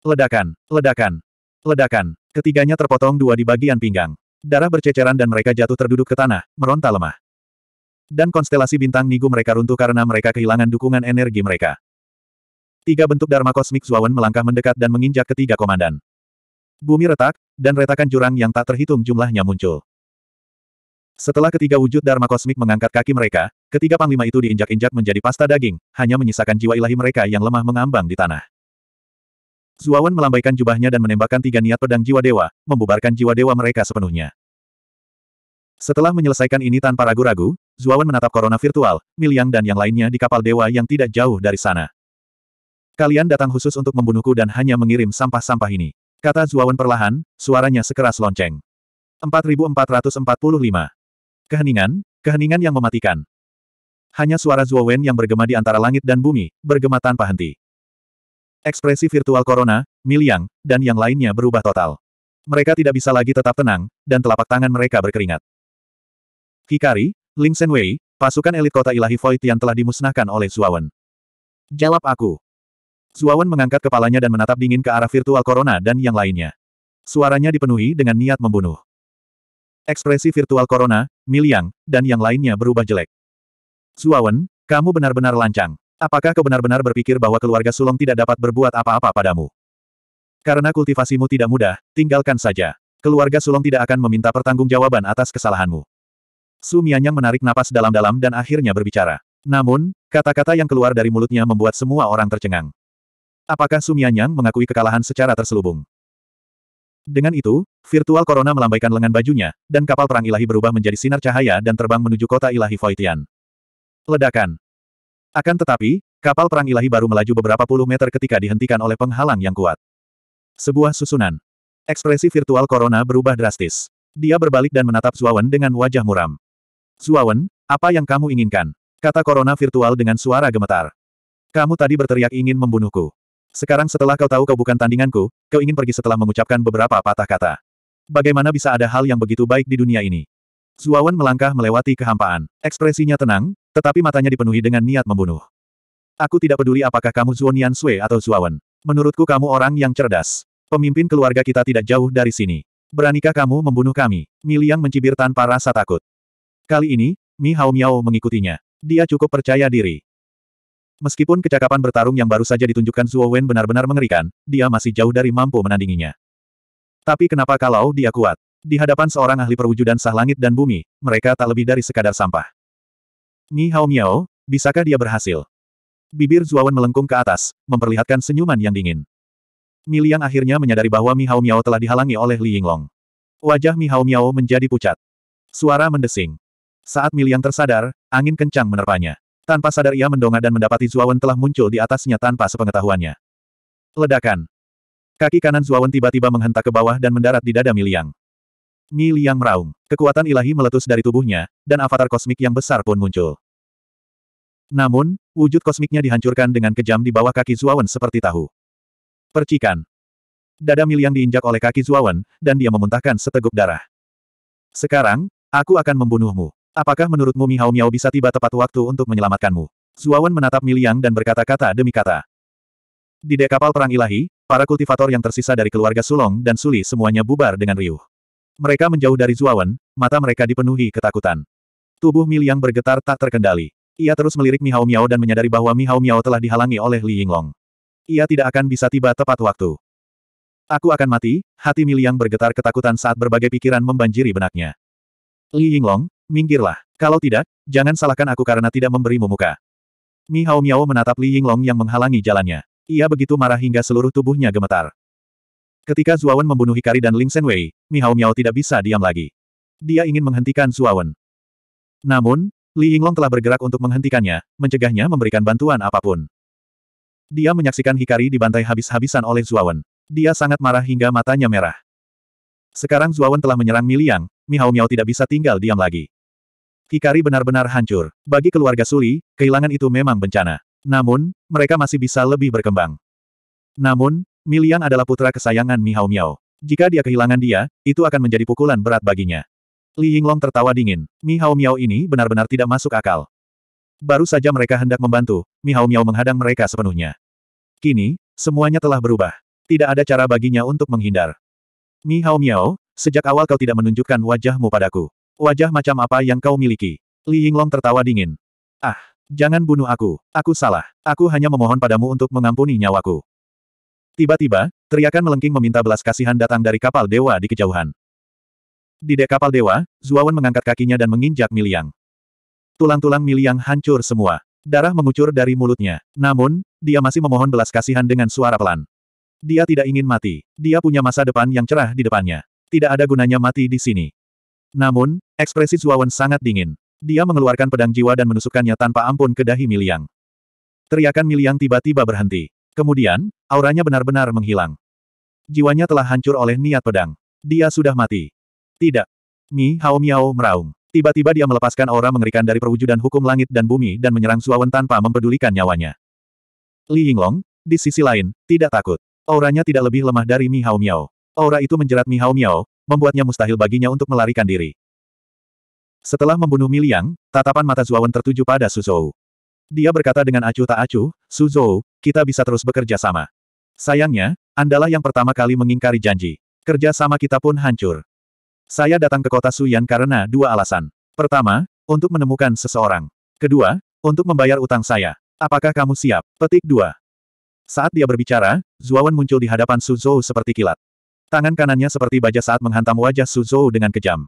Ledakan, ledakan, Ledakan. Ketiganya terpotong dua di bagian pinggang. Darah berceceran dan mereka jatuh terduduk ke tanah, meronta lemah. Dan konstelasi bintang nigu mereka runtuh karena mereka kehilangan dukungan energi mereka. Tiga bentuk Dharma kosmik Zuawan melangkah mendekat dan menginjak ketiga komandan. Bumi retak, dan retakan jurang yang tak terhitung jumlahnya muncul. Setelah ketiga wujud Dharma kosmik mengangkat kaki mereka, ketiga panglima itu diinjak-injak menjadi pasta daging, hanya menyisakan jiwa ilahi mereka yang lemah mengambang di tanah. Zuawan melambaikan jubahnya dan menembakkan tiga niat pedang jiwa dewa, membubarkan jiwa dewa mereka sepenuhnya. Setelah menyelesaikan ini tanpa ragu-ragu, Zuawan menatap korona virtual, Miliang dan yang lainnya di kapal dewa yang tidak jauh dari sana. Kalian datang khusus untuk membunuhku dan hanya mengirim sampah-sampah ini. Kata Zuawan perlahan, suaranya sekeras lonceng. 4445. Keheningan, keheningan yang mematikan. Hanya suara Zuawan yang bergema di antara langit dan bumi, bergema tanpa henti. Ekspresi virtual Corona, Miliang, dan yang lainnya berubah total. Mereka tidak bisa lagi tetap tenang, dan telapak tangan mereka berkeringat. Kikari, Ling Senwei, pasukan elit kota ilahi Void yang telah dimusnahkan oleh Zuawan. Jawab aku. Zuawan mengangkat kepalanya dan menatap dingin ke arah virtual corona dan yang lainnya. Suaranya dipenuhi dengan niat membunuh. Ekspresi virtual corona, miliang, dan yang lainnya berubah jelek. Zuawan, kamu benar-benar lancang. Apakah kau benar-benar berpikir bahwa keluarga Sulong tidak dapat berbuat apa-apa padamu? Karena kultivasimu tidak mudah, tinggalkan saja. Keluarga Sulong tidak akan meminta pertanggungjawaban atas kesalahanmu. Su Mianyang menarik napas dalam-dalam dan akhirnya berbicara. Namun, kata-kata yang keluar dari mulutnya membuat semua orang tercengang. Apakah Su Mianyang mengakui kekalahan secara terselubung? Dengan itu, virtual Corona melambaikan lengan bajunya, dan kapal perang ilahi berubah menjadi sinar cahaya dan terbang menuju kota ilahi Voitian. Ledakan. Akan tetapi, kapal perang ilahi baru melaju beberapa puluh meter ketika dihentikan oleh penghalang yang kuat. Sebuah susunan. Ekspresi virtual Corona berubah drastis. Dia berbalik dan menatap Zuawan dengan wajah muram. Zuawan, apa yang kamu inginkan? Kata Corona virtual dengan suara gemetar. Kamu tadi berteriak ingin membunuhku. Sekarang setelah kau tahu kau bukan tandinganku, kau ingin pergi setelah mengucapkan beberapa patah kata. Bagaimana bisa ada hal yang begitu baik di dunia ini? Zuawan melangkah melewati kehampaan. Ekspresinya tenang, tetapi matanya dipenuhi dengan niat membunuh. Aku tidak peduli apakah kamu Zuonian Yan Sui atau Zuawan. Menurutku kamu orang yang cerdas. Pemimpin keluarga kita tidak jauh dari sini. Beranikah kamu membunuh kami? Mi Liang mencibir tanpa rasa takut. Kali ini, Mi Hao Miao mengikutinya. Dia cukup percaya diri. Meskipun kecakapan bertarung yang baru saja ditunjukkan Zuo Wen benar-benar mengerikan, dia masih jauh dari mampu menandinginya. Tapi kenapa kalau dia kuat? Di hadapan seorang ahli perwujudan sah langit dan bumi, mereka tak lebih dari sekadar sampah. Ni Hao Miao, bisakah dia berhasil? Bibir Zuawan melengkung ke atas, memperlihatkan senyuman yang dingin. Miliang akhirnya menyadari bahwa Mi Hao Miao telah dihalangi oleh Li Yinglong. Wajah Mi Hao Miao menjadi pucat. Suara mendesing. Saat Miliang tersadar, angin kencang menerpanya. Tanpa sadar ia mendongak dan mendapati Zuawan telah muncul di atasnya tanpa sepengetahuannya. Ledakan. Kaki kanan Zuawan tiba-tiba menghentak ke bawah dan mendarat di dada Miliang. Mi Liang meraung. Kekuatan ilahi meletus dari tubuhnya, dan avatar kosmik yang besar pun muncul. Namun, wujud kosmiknya dihancurkan dengan kejam di bawah kaki Zuawan seperti tahu. Percikan. Dada Mi Liang diinjak oleh kaki Zuawan, dan dia memuntahkan seteguk darah. Sekarang, aku akan membunuhmu. Apakah menurutmu Mi Hao Miao bisa tiba tepat waktu untuk menyelamatkanmu? Zuawan menatap Mi Liang dan berkata-kata demi kata. Di dek kapal perang ilahi, para kultivator yang tersisa dari keluarga Sulong dan Suli semuanya bubar dengan riuh. Mereka menjauh dari Zuawan, mata mereka dipenuhi ketakutan. Tubuh Miliang bergetar tak terkendali. Ia terus melirik Mihao Miao dan menyadari bahwa Mihao Miao telah dihalangi oleh Li Yinglong. Ia tidak akan bisa tiba tepat waktu. Aku akan mati, hati Miliang bergetar ketakutan saat berbagai pikiran membanjiri benaknya. Li Yinglong, minggirlah. Kalau tidak, jangan salahkan aku karena tidak memberimu muka. Mihao Miao menatap Li Yinglong yang menghalangi jalannya. Ia begitu marah hingga seluruh tubuhnya gemetar. Ketika Zuawan membunuh Hikari dan Ling Senwei, Mihao Miao tidak bisa diam lagi. Dia ingin menghentikan Zuawan. Namun, Li Yinglong telah bergerak untuk menghentikannya, mencegahnya memberikan bantuan apapun. Dia menyaksikan Hikari dibantai habis-habisan oleh Zuawan. Dia sangat marah hingga matanya merah. Sekarang Zuawan telah menyerang Miliang, Mihao Miao tidak bisa tinggal diam lagi. Hikari benar-benar hancur. Bagi keluarga Suli, kehilangan itu memang bencana. Namun, mereka masih bisa lebih berkembang. Namun, Milian adalah putra kesayangan Mihao Miao. Jika dia kehilangan dia, itu akan menjadi pukulan berat baginya. Li Yinglong tertawa dingin. Mihao Miao ini benar-benar tidak masuk akal. Baru saja mereka hendak membantu, Mihao Miao menghadang mereka sepenuhnya. Kini, semuanya telah berubah. Tidak ada cara baginya untuk menghindar. Mihao Miao, sejak awal kau tidak menunjukkan wajahmu padaku. Wajah macam apa yang kau miliki? Li Yinglong tertawa dingin. Ah, jangan bunuh aku. Aku salah. Aku hanya memohon padamu untuk mengampuni nyawaku. Tiba-tiba, teriakan melengking meminta belas kasihan datang dari kapal dewa di kejauhan. Di dek kapal dewa, Zuawan mengangkat kakinya dan menginjak Miliang. Tulang-tulang Miliang hancur semua. Darah mengucur dari mulutnya. Namun, dia masih memohon belas kasihan dengan suara pelan. Dia tidak ingin mati. Dia punya masa depan yang cerah di depannya. Tidak ada gunanya mati di sini. Namun, ekspresi Zuawan sangat dingin. Dia mengeluarkan pedang jiwa dan menusukkannya tanpa ampun ke dahi Miliang. Teriakan Miliang tiba-tiba berhenti. Kemudian, auranya benar-benar menghilang. Jiwanya telah hancur oleh niat pedang. Dia sudah mati. Tidak. Mi Hao Miao meraung. Tiba-tiba dia melepaskan aura mengerikan dari perwujudan hukum langit dan bumi dan menyerang Suawan tanpa mempedulikan nyawanya. Li Yinglong, di sisi lain, tidak takut. Auranya tidak lebih lemah dari Mi Hao Miao. Aura itu menjerat Mi Hao Miao, membuatnya mustahil baginya untuk melarikan diri. Setelah membunuh Mi Liang, tatapan mata Zuawan tertuju pada Suzhou. Dia berkata dengan acuh tak acuh, Suzhou, kita bisa terus bekerja sama. Sayangnya, Andalah yang pertama kali mengingkari janji. Kerja sama kita pun hancur. Saya datang ke kota Suyan karena dua alasan. Pertama, untuk menemukan seseorang. Kedua, untuk membayar utang saya. Apakah kamu siap? Petik dua. Saat dia berbicara, Zuawan muncul di hadapan Suzhou seperti kilat. Tangan kanannya seperti baja saat menghantam wajah Suzhou dengan kejam.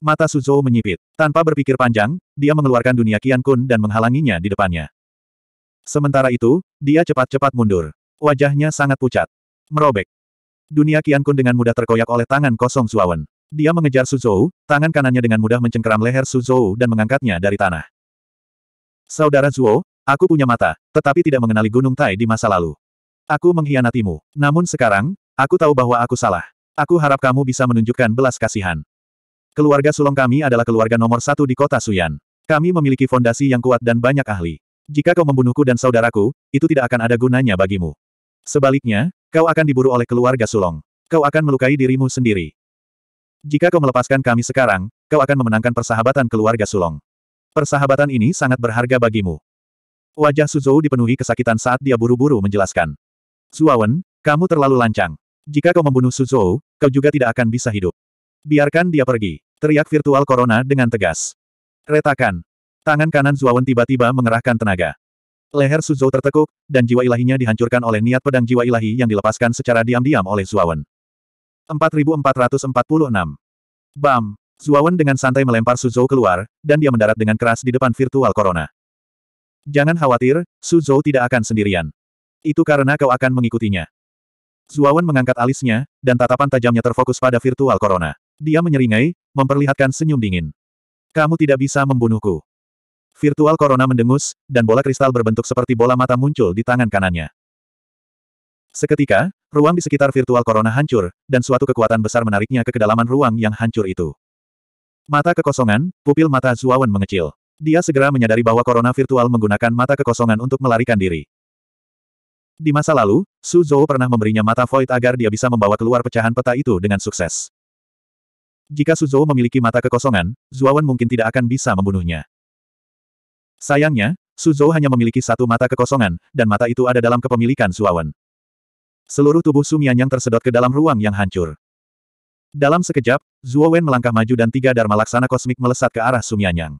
Mata Suzhou menyipit. Tanpa berpikir panjang, dia mengeluarkan dunia Qian Kun dan menghalanginya di depannya. Sementara itu, dia cepat-cepat mundur. Wajahnya sangat pucat. Merobek. Dunia Qian Kun dengan mudah terkoyak oleh tangan kosong Zuawan. Dia mengejar Suzhou, tangan kanannya dengan mudah mencengkeram leher Suzhou dan mengangkatnya dari tanah. Saudara Zuo, aku punya mata, tetapi tidak mengenali Gunung Tai di masa lalu. Aku mengkhianatimu. Namun sekarang, aku tahu bahwa aku salah. Aku harap kamu bisa menunjukkan belas kasihan. Keluarga Sulong kami adalah keluarga nomor satu di kota Suyan. Kami memiliki fondasi yang kuat dan banyak ahli. Jika kau membunuhku dan saudaraku, itu tidak akan ada gunanya bagimu. Sebaliknya, kau akan diburu oleh keluarga Sulong. Kau akan melukai dirimu sendiri. Jika kau melepaskan kami sekarang, kau akan memenangkan persahabatan keluarga Sulong. Persahabatan ini sangat berharga bagimu. Wajah Suzhou dipenuhi kesakitan saat dia buru-buru menjelaskan. Zuawan, kamu terlalu lancang. Jika kau membunuh Suzhou, kau juga tidak akan bisa hidup. Biarkan dia pergi. Teriak virtual corona dengan tegas. Retakan. Tangan kanan Zuawan tiba-tiba mengerahkan tenaga. Leher Suzhou tertekuk, dan jiwa ilahinya dihancurkan oleh niat pedang jiwa ilahi yang dilepaskan secara diam-diam oleh Zuawan. 4446. Bam! Zuawan dengan santai melempar Suzhou keluar, dan dia mendarat dengan keras di depan virtual corona. Jangan khawatir, Suzhou tidak akan sendirian. Itu karena kau akan mengikutinya. Zuawan mengangkat alisnya, dan tatapan tajamnya terfokus pada virtual corona. Dia menyeringai, memperlihatkan senyum dingin. Kamu tidak bisa membunuhku. Virtual Corona mendengus, dan bola kristal berbentuk seperti bola mata muncul di tangan kanannya. Seketika, ruang di sekitar Virtual Corona hancur, dan suatu kekuatan besar menariknya ke kedalaman ruang yang hancur itu. Mata kekosongan, pupil mata Zuawan mengecil. Dia segera menyadari bahwa Corona Virtual menggunakan mata kekosongan untuk melarikan diri. Di masa lalu, Su Zhou pernah memberinya mata void agar dia bisa membawa keluar pecahan peta itu dengan sukses. Jika Suzhou memiliki mata kekosongan, Zuawan mungkin tidak akan bisa membunuhnya. Sayangnya, Suzhou hanya memiliki satu mata kekosongan, dan mata itu ada dalam kepemilikan Zuawan. Seluruh tubuh Sumianyang tersedot ke dalam ruang yang hancur. Dalam sekejap, Zuawan melangkah maju dan tiga Dharma Laksana kosmik melesat ke arah Sumianyang.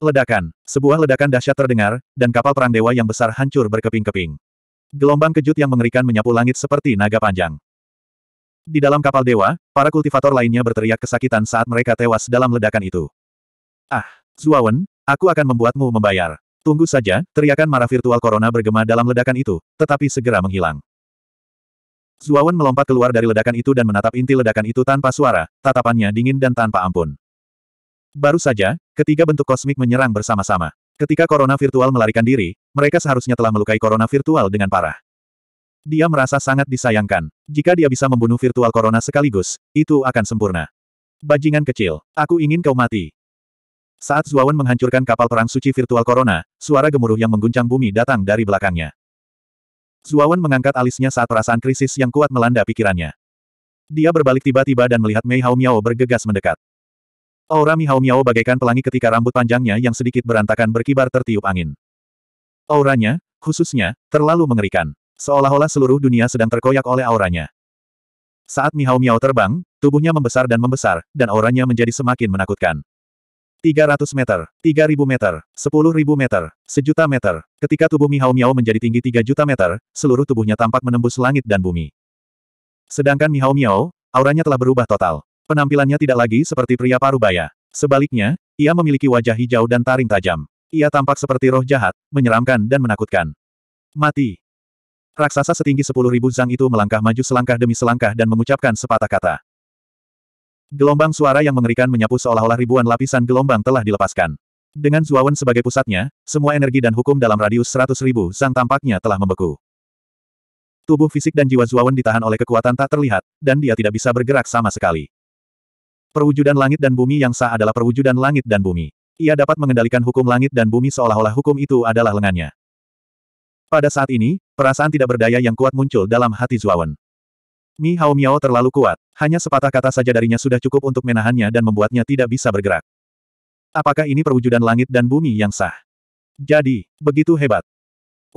Ledakan, sebuah ledakan dahsyat terdengar, dan kapal perang dewa yang besar hancur berkeping-keping. Gelombang kejut yang mengerikan menyapu langit seperti naga panjang. Di dalam kapal dewa, para kultivator lainnya berteriak kesakitan saat mereka tewas dalam ledakan itu. Ah, Zuawan, aku akan membuatmu membayar. Tunggu saja, teriakan marah virtual corona bergema dalam ledakan itu, tetapi segera menghilang. Zuawan melompat keluar dari ledakan itu dan menatap inti ledakan itu tanpa suara, tatapannya dingin dan tanpa ampun. Baru saja, ketiga bentuk kosmik menyerang bersama-sama. Ketika corona virtual melarikan diri, mereka seharusnya telah melukai corona virtual dengan parah. Dia merasa sangat disayangkan. Jika dia bisa membunuh virtual corona sekaligus, itu akan sempurna. Bajingan kecil, aku ingin kau mati. Saat Zuawan menghancurkan kapal perang suci virtual corona, suara gemuruh yang mengguncang bumi datang dari belakangnya. Zuawan mengangkat alisnya saat perasaan krisis yang kuat melanda pikirannya. Dia berbalik tiba-tiba dan melihat Mei Hao Miao bergegas mendekat. Aura Mei Hao Miao bagaikan pelangi ketika rambut panjangnya yang sedikit berantakan berkibar tertiup angin. Auranya, khususnya, terlalu mengerikan. Seolah-olah seluruh dunia sedang terkoyak oleh auranya. Saat Mihao Miao terbang, tubuhnya membesar dan membesar, dan auranya menjadi semakin menakutkan. 300 meter, 3000 meter, 10000 meter, sejuta meter. Ketika tubuh Mihao Miao menjadi tinggi 3 juta meter, seluruh tubuhnya tampak menembus langit dan bumi. Sedangkan Mihao Miao, auranya telah berubah total. Penampilannya tidak lagi seperti pria parubaya. Sebaliknya, ia memiliki wajah hijau dan taring tajam. Ia tampak seperti roh jahat, menyeramkan dan menakutkan. Mati. Raksasa setinggi sepuluh ribu Zhang itu melangkah maju selangkah demi selangkah dan mengucapkan sepatah kata. Gelombang suara yang mengerikan menyapu seolah-olah ribuan lapisan gelombang telah dilepaskan. Dengan Zuawan sebagai pusatnya, semua energi dan hukum dalam radius seratus ribu Zhang tampaknya telah membeku. Tubuh fisik dan jiwa Zuawan ditahan oleh kekuatan tak terlihat, dan dia tidak bisa bergerak sama sekali. Perwujudan langit dan bumi yang sah adalah perwujudan langit dan bumi. Ia dapat mengendalikan hukum langit dan bumi seolah-olah hukum itu adalah lengannya. Pada saat ini, Perasaan tidak berdaya yang kuat muncul dalam hati Zuawan. Mi Hao Miao terlalu kuat, hanya sepatah kata saja darinya sudah cukup untuk menahannya dan membuatnya tidak bisa bergerak. Apakah ini perwujudan langit dan bumi yang sah? Jadi, begitu hebat.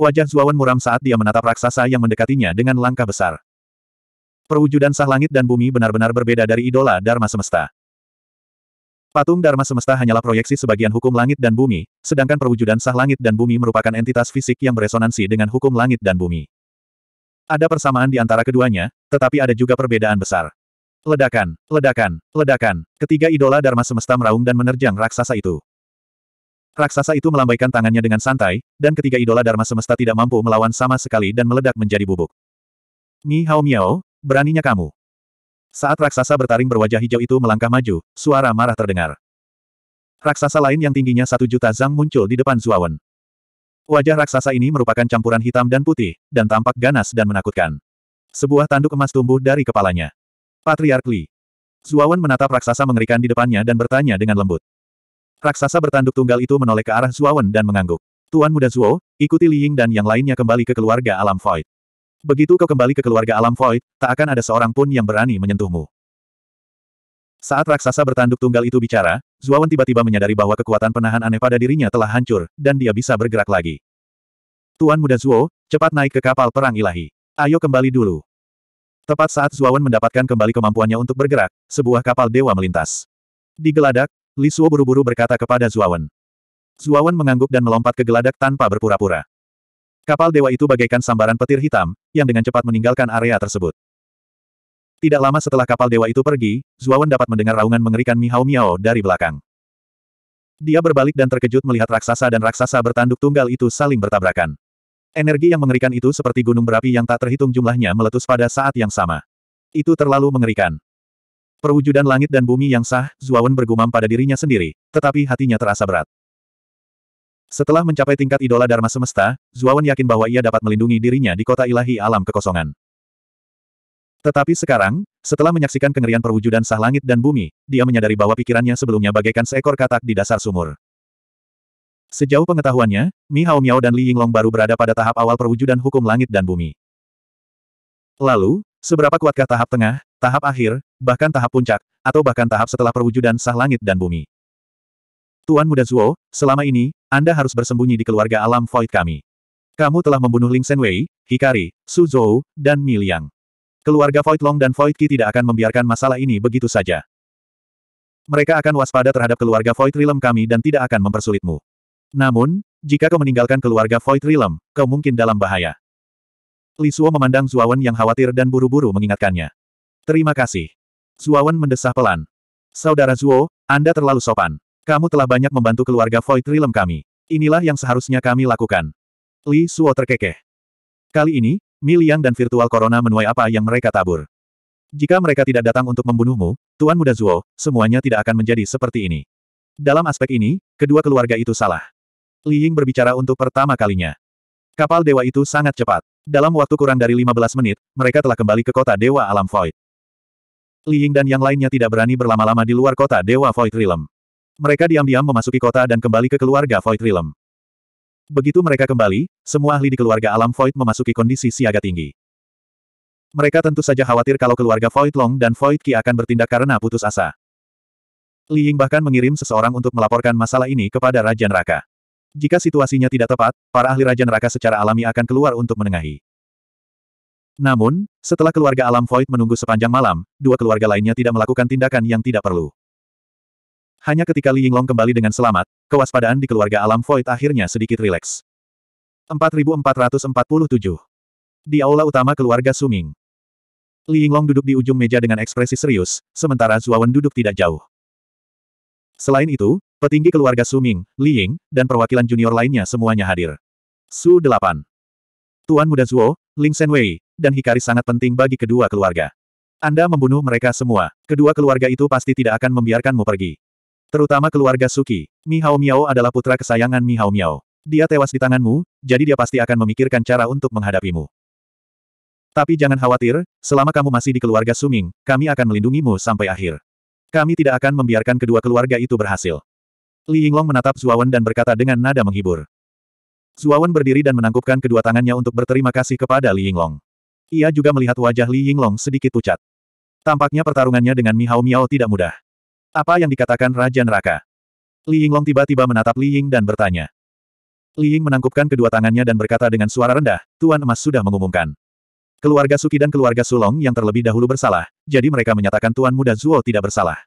Wajah Zuawan muram saat dia menatap raksasa yang mendekatinya dengan langkah besar. Perwujudan sah langit dan bumi benar-benar berbeda dari idola Dharma semesta. Patung Dharma semesta hanyalah proyeksi sebagian hukum langit dan bumi, sedangkan perwujudan sah langit dan bumi merupakan entitas fisik yang beresonansi dengan hukum langit dan bumi. Ada persamaan di antara keduanya, tetapi ada juga perbedaan besar. Ledakan, ledakan, ledakan. Ketiga idola Dharma semesta meraung dan menerjang raksasa itu. Raksasa itu melambaikan tangannya dengan santai, dan ketiga idola Dharma semesta tidak mampu melawan sama sekali dan meledak menjadi bubuk. Mi Hao Miao, beraninya kamu. Saat raksasa bertaring berwajah hijau itu melangkah maju, suara marah terdengar. Raksasa lain yang tingginya satu juta zang muncul di depan Zuawan. Wajah raksasa ini merupakan campuran hitam dan putih, dan tampak ganas dan menakutkan. Sebuah tanduk emas tumbuh dari kepalanya. Patriark Li. Zuawan menatap raksasa mengerikan di depannya dan bertanya dengan lembut. Raksasa bertanduk tunggal itu menoleh ke arah Zuawan dan mengangguk. Tuan muda Zuo, ikuti Li Ying dan yang lainnya kembali ke keluarga alam Void. Begitu kau kembali ke keluarga alam void, tak akan ada seorang pun yang berani menyentuhmu. Saat raksasa bertanduk tunggal itu bicara, Zuawan tiba-tiba menyadari bahwa kekuatan penahan aneh pada dirinya telah hancur, dan dia bisa bergerak lagi. Tuan muda Zuo, cepat naik ke kapal perang ilahi. Ayo kembali dulu. Tepat saat Zuawan mendapatkan kembali kemampuannya untuk bergerak, sebuah kapal dewa melintas. Di geladak, Li Suo buru-buru berkata kepada Zuawan. Zuawan mengangguk dan melompat ke geladak tanpa berpura-pura. Kapal dewa itu bagaikan sambaran petir hitam, yang dengan cepat meninggalkan area tersebut. Tidak lama setelah kapal dewa itu pergi, Zuawan dapat mendengar raungan mengerikan Mihao Miao dari belakang. Dia berbalik dan terkejut melihat raksasa dan raksasa bertanduk tunggal itu saling bertabrakan. Energi yang mengerikan itu seperti gunung berapi yang tak terhitung jumlahnya meletus pada saat yang sama. Itu terlalu mengerikan. Perwujudan langit dan bumi yang sah, Zuawan bergumam pada dirinya sendiri, tetapi hatinya terasa berat. Setelah mencapai tingkat idola Dharma semesta, Zuawan yakin bahwa ia dapat melindungi dirinya di kota ilahi alam kekosongan. Tetapi sekarang, setelah menyaksikan kengerian perwujudan sah langit dan bumi, dia menyadari bahwa pikirannya sebelumnya bagaikan seekor katak di dasar sumur. Sejauh pengetahuannya, Mi Hao Miao dan Li Yinglong baru berada pada tahap awal perwujudan hukum langit dan bumi. Lalu, seberapa kuatkah tahap tengah, tahap akhir, bahkan tahap puncak, atau bahkan tahap setelah perwujudan sah langit dan bumi? Tuan Muda Zuo, selama ini, anda harus bersembunyi di keluarga alam void kami. Kamu telah membunuh Ling Senwei, Hikari, Su Zhou, dan Mi Liang. Keluarga Void Long dan Void Qi tidak akan membiarkan masalah ini begitu saja. Mereka akan waspada terhadap keluarga Void Realm kami dan tidak akan mempersulitmu. Namun, jika kau meninggalkan keluarga Void Realm, kau mungkin dalam bahaya. Li Suo memandang Zuawan yang khawatir dan buru-buru mengingatkannya. Terima kasih. Zuawan mendesah pelan. Saudara Zuo, Anda terlalu sopan. Kamu telah banyak membantu keluarga Void Realm kami. Inilah yang seharusnya kami lakukan. Li Suo terkekeh. Kali ini, Miliang dan Virtual Corona menuai apa yang mereka tabur. Jika mereka tidak datang untuk membunuhmu, Tuan Muda Zuo, semuanya tidak akan menjadi seperti ini. Dalam aspek ini, kedua keluarga itu salah. Li Ying berbicara untuk pertama kalinya. Kapal dewa itu sangat cepat. Dalam waktu kurang dari 15 menit, mereka telah kembali ke kota dewa alam Void. Li Ying dan yang lainnya tidak berani berlama-lama di luar kota dewa Void Realm. Mereka diam-diam memasuki kota dan kembali ke keluarga Void Realm. Begitu mereka kembali, semua ahli di keluarga alam Void memasuki kondisi siaga tinggi. Mereka tentu saja khawatir kalau keluarga Void Long dan Void Ki akan bertindak karena putus asa. Li Ying bahkan mengirim seseorang untuk melaporkan masalah ini kepada Raja Neraka. Jika situasinya tidak tepat, para ahli Raja Neraka secara alami akan keluar untuk menengahi. Namun, setelah keluarga alam Void menunggu sepanjang malam, dua keluarga lainnya tidak melakukan tindakan yang tidak perlu. Hanya ketika Li Yinglong kembali dengan selamat, kewaspadaan di keluarga alam void akhirnya sedikit rileks. 4447 Di aula utama keluarga Suming. Li Yinglong duduk di ujung meja dengan ekspresi serius, sementara Zuawan duduk tidak jauh. Selain itu, petinggi keluarga Suming, Li Ying, dan perwakilan junior lainnya semuanya hadir. Su 8 Tuan Muda Zuo, Ling Wei, dan Hikari sangat penting bagi kedua keluarga. Anda membunuh mereka semua. Kedua keluarga itu pasti tidak akan membiarkanmu pergi. Terutama keluarga Suki, Mi Hao Miao adalah putra kesayangan Mi Hao Miao. Dia tewas di tanganmu, jadi dia pasti akan memikirkan cara untuk menghadapimu. Tapi jangan khawatir, selama kamu masih di keluarga Suming, kami akan melindungimu sampai akhir. Kami tidak akan membiarkan kedua keluarga itu berhasil. Li Yinglong menatap Zuawan dan berkata dengan nada menghibur. Zuawan berdiri dan menangkupkan kedua tangannya untuk berterima kasih kepada Li Yinglong. Ia juga melihat wajah Li Yinglong sedikit pucat. Tampaknya pertarungannya dengan Mi Hao Miao tidak mudah. Apa yang dikatakan Raja Neraka? Li Yinglong tiba-tiba menatap Li Ying dan bertanya. Li Ying menangkupkan kedua tangannya dan berkata dengan suara rendah, Tuan Emas sudah mengumumkan. Keluarga Suki dan keluarga Sulong yang terlebih dahulu bersalah, jadi mereka menyatakan Tuan Muda Zuo tidak bersalah.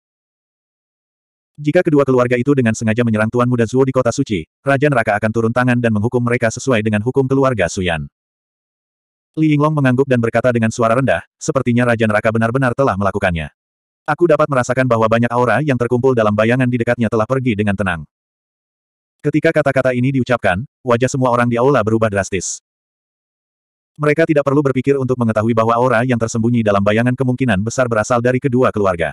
Jika kedua keluarga itu dengan sengaja menyerang Tuan Muda Zuo di kota suci, Raja Neraka akan turun tangan dan menghukum mereka sesuai dengan hukum keluarga Suyan. Li Yinglong mengangguk dan berkata dengan suara rendah, sepertinya Raja Neraka benar-benar telah melakukannya. Aku dapat merasakan bahwa banyak aura yang terkumpul dalam bayangan di dekatnya telah pergi dengan tenang. Ketika kata-kata ini diucapkan, wajah semua orang di aula berubah drastis. Mereka tidak perlu berpikir untuk mengetahui bahwa aura yang tersembunyi dalam bayangan kemungkinan besar berasal dari kedua keluarga.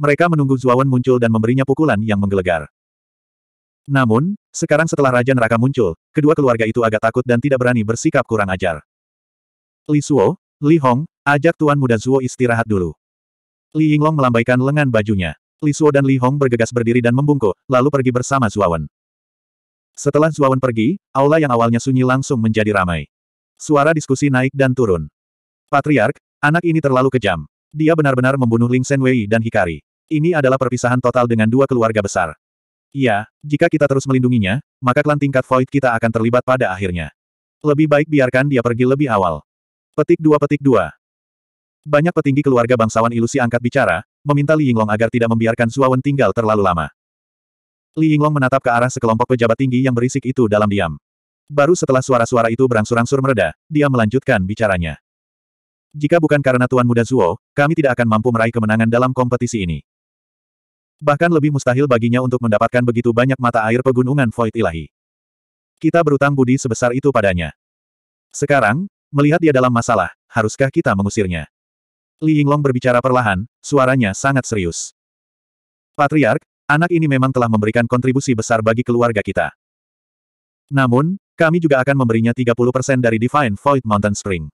Mereka menunggu Zuawan muncul dan memberinya pukulan yang menggelegar. Namun, sekarang setelah Raja Neraka muncul, kedua keluarga itu agak takut dan tidak berani bersikap kurang ajar. Li Suo, Li Hong, ajak Tuan Muda Zuo istirahat dulu. Li Yinglong melambaikan lengan bajunya. Li Suo dan Li Hong bergegas berdiri dan membungkuk, lalu pergi bersama Zuawan. Setelah Zuawan pergi, aula yang awalnya sunyi langsung menjadi ramai. Suara diskusi naik dan turun. Patriark, anak ini terlalu kejam. Dia benar-benar membunuh Ling Sen Wei dan Hikari. Ini adalah perpisahan total dengan dua keluarga besar. Ya, jika kita terus melindunginya, maka klan tingkat Void kita akan terlibat pada akhirnya. Lebih baik biarkan dia pergi lebih awal. Petik dua Petik dua, banyak petinggi keluarga bangsawan ilusi angkat bicara, meminta Li Yinglong agar tidak membiarkan Zuawan tinggal terlalu lama. Li Yinglong menatap ke arah sekelompok pejabat tinggi yang berisik itu dalam diam. Baru setelah suara-suara itu berangsur-angsur mereda, dia melanjutkan bicaranya. Jika bukan karena Tuan Muda Zuo, kami tidak akan mampu meraih kemenangan dalam kompetisi ini. Bahkan lebih mustahil baginya untuk mendapatkan begitu banyak mata air pegunungan Void Ilahi. Kita berutang budi sebesar itu padanya. Sekarang, melihat dia dalam masalah, haruskah kita mengusirnya? Li Yinglong berbicara perlahan, suaranya sangat serius. Patriark, anak ini memang telah memberikan kontribusi besar bagi keluarga kita. Namun, kami juga akan memberinya 30% dari Divine Void Mountain Spring.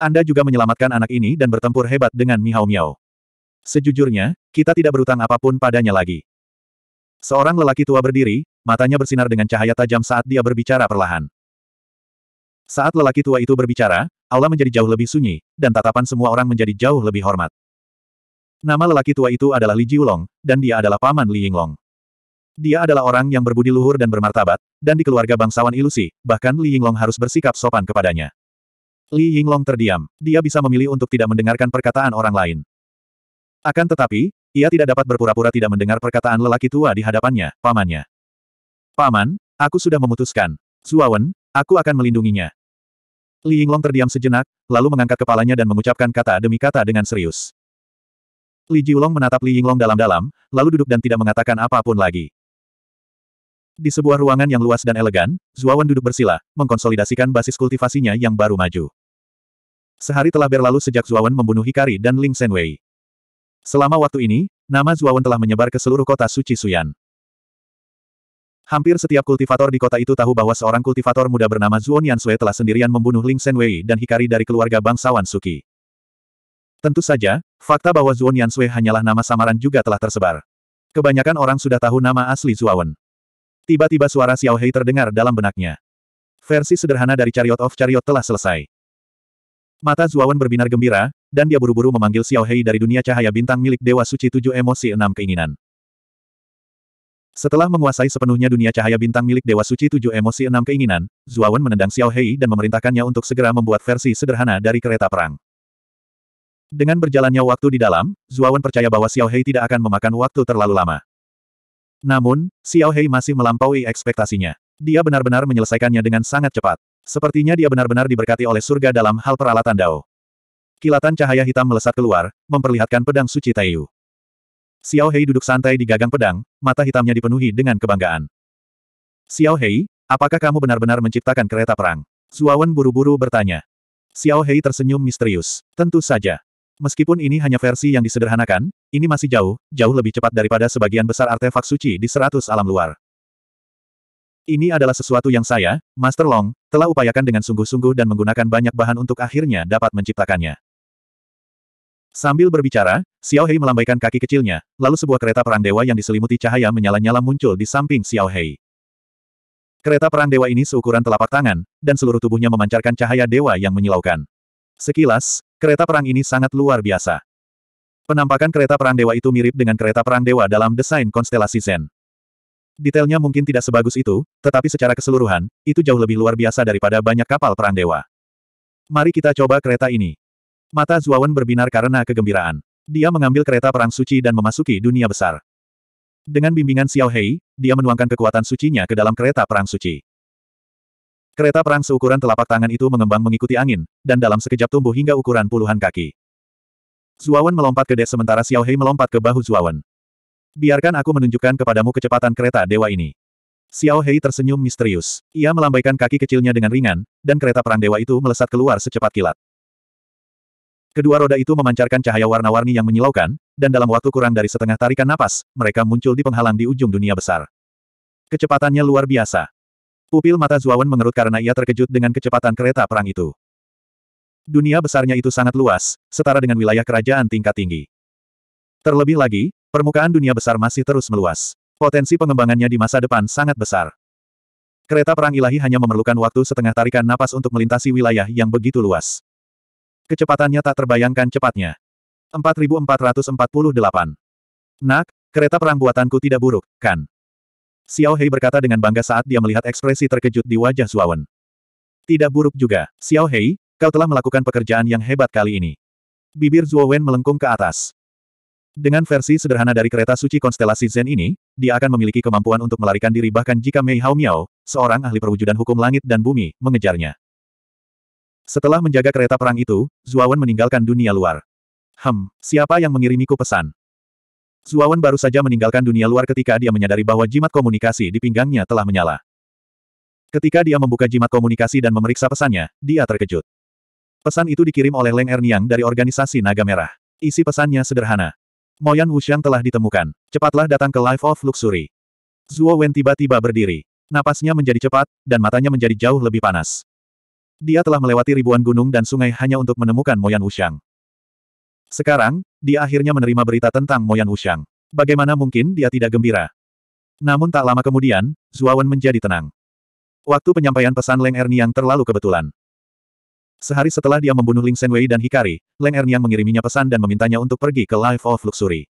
Anda juga menyelamatkan anak ini dan bertempur hebat dengan Mihao Miao. Sejujurnya, kita tidak berutang apapun padanya lagi. Seorang lelaki tua berdiri, matanya bersinar dengan cahaya tajam saat dia berbicara perlahan. Saat lelaki tua itu berbicara, Allah menjadi jauh lebih sunyi, dan tatapan semua orang menjadi jauh lebih hormat. Nama lelaki tua itu adalah Li Jiulong, dan dia adalah paman Li Yinglong. Dia adalah orang yang berbudi luhur dan bermartabat, dan di keluarga bangsawan ilusi, bahkan Li Yinglong harus bersikap sopan kepadanya. Li Yinglong terdiam, dia bisa memilih untuk tidak mendengarkan perkataan orang lain. Akan tetapi, ia tidak dapat berpura-pura tidak mendengar perkataan lelaki tua di hadapannya, pamannya. Paman, aku sudah memutuskan. Zuawan, Aku akan melindunginya. Li Yinglong terdiam sejenak, lalu mengangkat kepalanya dan mengucapkan kata demi kata dengan serius. Li Jiulong menatap Li Yinglong dalam-dalam, lalu duduk dan tidak mengatakan apapun lagi. Di sebuah ruangan yang luas dan elegan, Zuawan duduk bersila, mengkonsolidasikan basis kultivasinya yang baru maju. Sehari telah berlalu sejak Zuawan membunuh Hikari dan Ling Senwei. Selama waktu ini, nama Zuawan telah menyebar ke seluruh kota Suci Suyan. Hampir setiap kultivator di kota itu tahu bahwa seorang kultivator muda bernama Zuon Yansue telah sendirian membunuh Ling Senwei dan Hikari dari keluarga bangsawan Suki. Tentu saja, fakta bahwa Zuon Yansue hanyalah nama samaran juga telah tersebar. Kebanyakan orang sudah tahu nama asli Zuawan. Tiba-tiba suara Xiao Hei terdengar dalam benaknya. Versi sederhana dari Chariot of Chariot telah selesai. Mata Zuawan berbinar gembira, dan dia buru-buru memanggil Xiao Hei dari dunia cahaya bintang milik Dewa Suci Tujuh Emosi Enam Keinginan. Setelah menguasai sepenuhnya dunia cahaya bintang milik Dewa Suci Tujuh Emosi Enam Keinginan, Zuawan menendang Xiao Hei dan memerintahkannya untuk segera membuat versi sederhana dari kereta perang. Dengan berjalannya waktu di dalam, Zuawan percaya bahwa Xiao Hei tidak akan memakan waktu terlalu lama. Namun, Xiao Hei masih melampaui ekspektasinya. Dia benar-benar menyelesaikannya dengan sangat cepat. Sepertinya dia benar-benar diberkati oleh surga dalam hal peralatan Dao. Kilatan cahaya hitam melesat keluar, memperlihatkan pedang suci Taiyu. Xiao Hei duduk santai di gagang pedang, mata hitamnya dipenuhi dengan kebanggaan. Xiao Hei, apakah kamu benar-benar menciptakan kereta perang? Zuawan buru-buru bertanya. Xiao Hei tersenyum misterius. Tentu saja. Meskipun ini hanya versi yang disederhanakan, ini masih jauh, jauh lebih cepat daripada sebagian besar artefak suci di seratus alam luar. Ini adalah sesuatu yang saya, Master Long, telah upayakan dengan sungguh-sungguh dan menggunakan banyak bahan untuk akhirnya dapat menciptakannya. Sambil berbicara, Xiao Hei melambaikan kaki kecilnya, lalu sebuah kereta perang dewa yang diselimuti cahaya menyala-nyala muncul di samping Xiao Hei. Kereta perang dewa ini seukuran telapak tangan, dan seluruh tubuhnya memancarkan cahaya dewa yang menyilaukan. Sekilas, kereta perang ini sangat luar biasa. Penampakan kereta perang dewa itu mirip dengan kereta perang dewa dalam desain konstelasi Zen. Detailnya mungkin tidak sebagus itu, tetapi secara keseluruhan, itu jauh lebih luar biasa daripada banyak kapal perang dewa. Mari kita coba kereta ini. Mata Zuawan berbinar karena kegembiraan. Dia mengambil kereta perang suci dan memasuki dunia besar. Dengan bimbingan Xiao Hei, dia menuangkan kekuatan sucinya ke dalam kereta perang suci. Kereta perang seukuran telapak tangan itu mengembang mengikuti angin, dan dalam sekejap tumbuh hingga ukuran puluhan kaki. Zuawan melompat ke dek sementara Xiao Hei melompat ke bahu Zuawan. Biarkan aku menunjukkan kepadamu kecepatan kereta dewa ini. Xiao Hei tersenyum misterius. Ia melambaikan kaki kecilnya dengan ringan, dan kereta perang dewa itu melesat keluar secepat kilat. Kedua roda itu memancarkan cahaya warna-warni yang menyilaukan, dan dalam waktu kurang dari setengah tarikan napas, mereka muncul di penghalang di ujung dunia besar. Kecepatannya luar biasa. Pupil mata Zuawan mengerut karena ia terkejut dengan kecepatan kereta perang itu. Dunia besarnya itu sangat luas, setara dengan wilayah kerajaan tingkat tinggi. Terlebih lagi, permukaan dunia besar masih terus meluas. Potensi pengembangannya di masa depan sangat besar. Kereta perang ilahi hanya memerlukan waktu setengah tarikan napas untuk melintasi wilayah yang begitu luas. Kecepatannya tak terbayangkan cepatnya. 4448. Nak, kereta perang buatanku tidak buruk, kan? Xiao Hei berkata dengan bangga saat dia melihat ekspresi terkejut di wajah Zuawan. Tidak buruk juga, Xiao Hei, kau telah melakukan pekerjaan yang hebat kali ini. Bibir Zuawan melengkung ke atas. Dengan versi sederhana dari kereta suci konstelasi Zen ini, dia akan memiliki kemampuan untuk melarikan diri bahkan jika Mei Hao Miao, seorang ahli perwujudan hukum langit dan bumi, mengejarnya. Setelah menjaga kereta perang itu, Zuawan meninggalkan dunia luar. Hem, siapa yang mengirimiku pesan? Zuawan baru saja meninggalkan dunia luar ketika dia menyadari bahwa jimat komunikasi di pinggangnya telah menyala. Ketika dia membuka jimat komunikasi dan memeriksa pesannya, dia terkejut. Pesan itu dikirim oleh Leng Erniang dari organisasi Naga Merah. Isi pesannya sederhana. Moyan Wuxiang telah ditemukan. Cepatlah datang ke Life of Luxury. Zuo Wen tiba-tiba berdiri. Napasnya menjadi cepat, dan matanya menjadi jauh lebih panas. Dia telah melewati ribuan gunung dan sungai hanya untuk menemukan Moyan Wuxiang. Sekarang, dia akhirnya menerima berita tentang Moyan Wuxiang. Bagaimana mungkin dia tidak gembira? Namun tak lama kemudian, Zuawan menjadi tenang. Waktu penyampaian pesan Leng Erniang terlalu kebetulan. Sehari setelah dia membunuh Ling Senwei dan Hikari, Leng Erniang mengiriminya pesan dan memintanya untuk pergi ke Life of Luxury.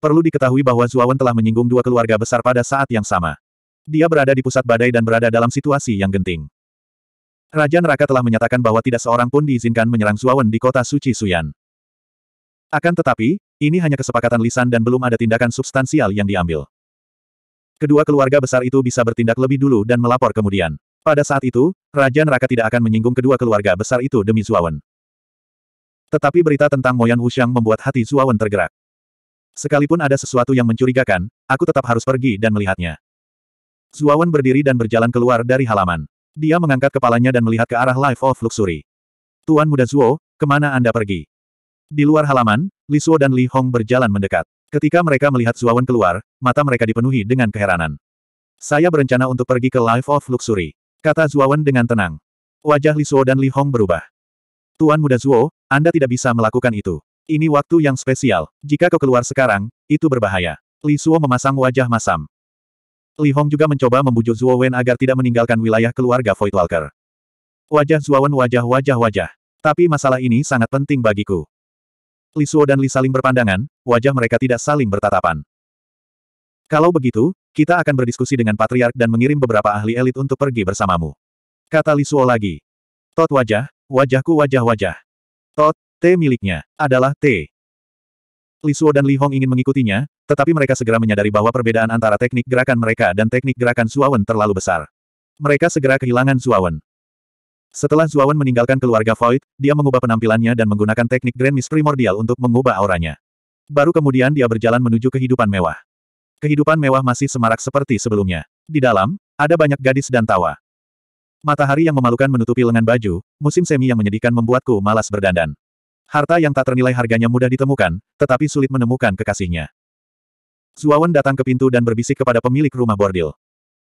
Perlu diketahui bahwa Zuawan telah menyinggung dua keluarga besar pada saat yang sama. Dia berada di pusat badai dan berada dalam situasi yang genting. Raja Neraka telah menyatakan bahwa tidak seorang pun diizinkan menyerang Zuawan di kota suci Suyan. Akan tetapi, ini hanya kesepakatan lisan dan belum ada tindakan substansial yang diambil. Kedua keluarga besar itu bisa bertindak lebih dulu dan melapor kemudian. Pada saat itu, Raja Neraka tidak akan menyinggung kedua keluarga besar itu demi Zuawan. Tetapi berita tentang Moyan Wuxiang membuat hati Zuawan tergerak. Sekalipun ada sesuatu yang mencurigakan, aku tetap harus pergi dan melihatnya. Zuawan berdiri dan berjalan keluar dari halaman. Dia mengangkat kepalanya dan melihat ke arah Life of Luxury. Tuan muda Zuo, kemana Anda pergi? Di luar halaman, Li Suo dan Li Hong berjalan mendekat. Ketika mereka melihat Zuawan keluar, mata mereka dipenuhi dengan keheranan. Saya berencana untuk pergi ke Life of Luxury, kata Zuawan dengan tenang. Wajah Li Suo dan Li Hong berubah. Tuan muda Zuo, Anda tidak bisa melakukan itu. Ini waktu yang spesial. Jika kau keluar sekarang, itu berbahaya. Li Suo memasang wajah masam. Li Hong juga mencoba membujuk Zhuo Wen agar tidak meninggalkan wilayah keluarga Walker. Wajah Zhuo Wen wajah-wajah-wajah. Tapi masalah ini sangat penting bagiku. Li Suo dan Li saling berpandangan, wajah mereka tidak saling bertatapan. Kalau begitu, kita akan berdiskusi dengan Patriark dan mengirim beberapa ahli elit untuk pergi bersamamu. Kata Li Suo lagi. Tot wajah, wajahku wajah-wajah. Tot, T miliknya, adalah T. Li Suo dan Li Hong ingin mengikutinya, tetapi mereka segera menyadari bahwa perbedaan antara teknik gerakan mereka dan teknik gerakan Zuawan terlalu besar. Mereka segera kehilangan Zuawan. Setelah Zuawan meninggalkan keluarga Void, dia mengubah penampilannya dan menggunakan teknik Grand Miss primordial untuk mengubah auranya. Baru kemudian dia berjalan menuju kehidupan mewah. Kehidupan mewah masih semarak seperti sebelumnya. Di dalam, ada banyak gadis dan tawa. Matahari yang memalukan menutupi lengan baju, musim semi yang menyedihkan membuatku malas berdandan. Harta yang tak ternilai harganya mudah ditemukan, tetapi sulit menemukan kekasihnya. Zuawan datang ke pintu dan berbisik kepada pemilik rumah bordil.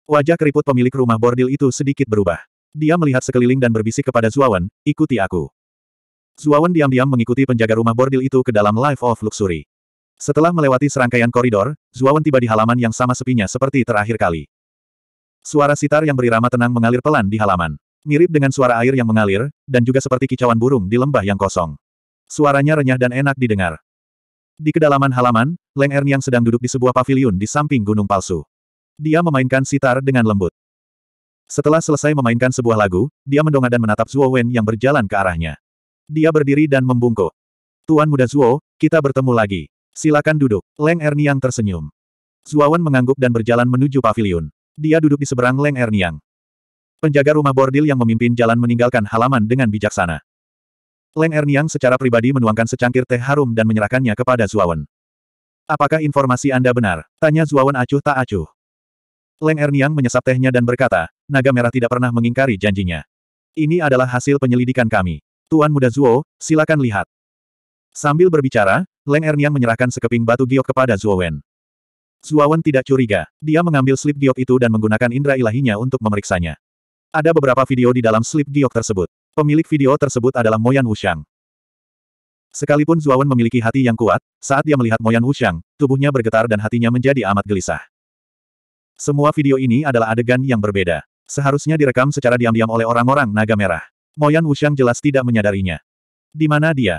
Wajah keriput pemilik rumah bordil itu sedikit berubah. Dia melihat sekeliling dan berbisik kepada Zuawan, ikuti aku. Zuawan diam-diam mengikuti penjaga rumah bordil itu ke dalam Life of Luxury. Setelah melewati serangkaian koridor, Zuawan tiba di halaman yang sama sepinya seperti terakhir kali. Suara sitar yang berirama tenang mengalir pelan di halaman. Mirip dengan suara air yang mengalir, dan juga seperti kicauan burung di lembah yang kosong. Suaranya renyah dan enak didengar. Di kedalaman halaman, Leng Ern yang sedang duduk di sebuah paviliun di samping gunung palsu. Dia memainkan sitar dengan lembut. Setelah selesai memainkan sebuah lagu, dia mendongak dan menatap Zuo Wen yang berjalan ke arahnya. Dia berdiri dan membungkuk. Tuan muda Zuo, kita bertemu lagi. Silakan duduk. Leng Erniang tersenyum. Wen mengangguk dan berjalan menuju paviliun. Dia duduk di seberang Leng Erniang. Penjaga rumah bordil yang memimpin jalan meninggalkan halaman dengan bijaksana. Leng Erniang secara pribadi menuangkan secangkir teh harum dan menyerahkannya kepada Zuawan. Apakah informasi Anda benar? Tanya Zuawan acuh tak acuh. Leng Erniang menyesap tehnya dan berkata, naga merah tidak pernah mengingkari janjinya. Ini adalah hasil penyelidikan kami. Tuan Muda Zuo, silakan lihat. Sambil berbicara, Leng Erniang menyerahkan sekeping batu giok kepada Zuowen. Zuawan tidak curiga. Dia mengambil slip giok itu dan menggunakan indera ilahinya untuk memeriksanya. Ada beberapa video di dalam slip giok tersebut. Pemilik video tersebut adalah Moyan Wushang. Sekalipun Zuawan memiliki hati yang kuat, saat dia melihat Moyan Wushang, tubuhnya bergetar dan hatinya menjadi amat gelisah. Semua video ini adalah adegan yang berbeda. Seharusnya direkam secara diam-diam oleh orang-orang naga merah. Moyan Wushang jelas tidak menyadarinya. Di mana dia?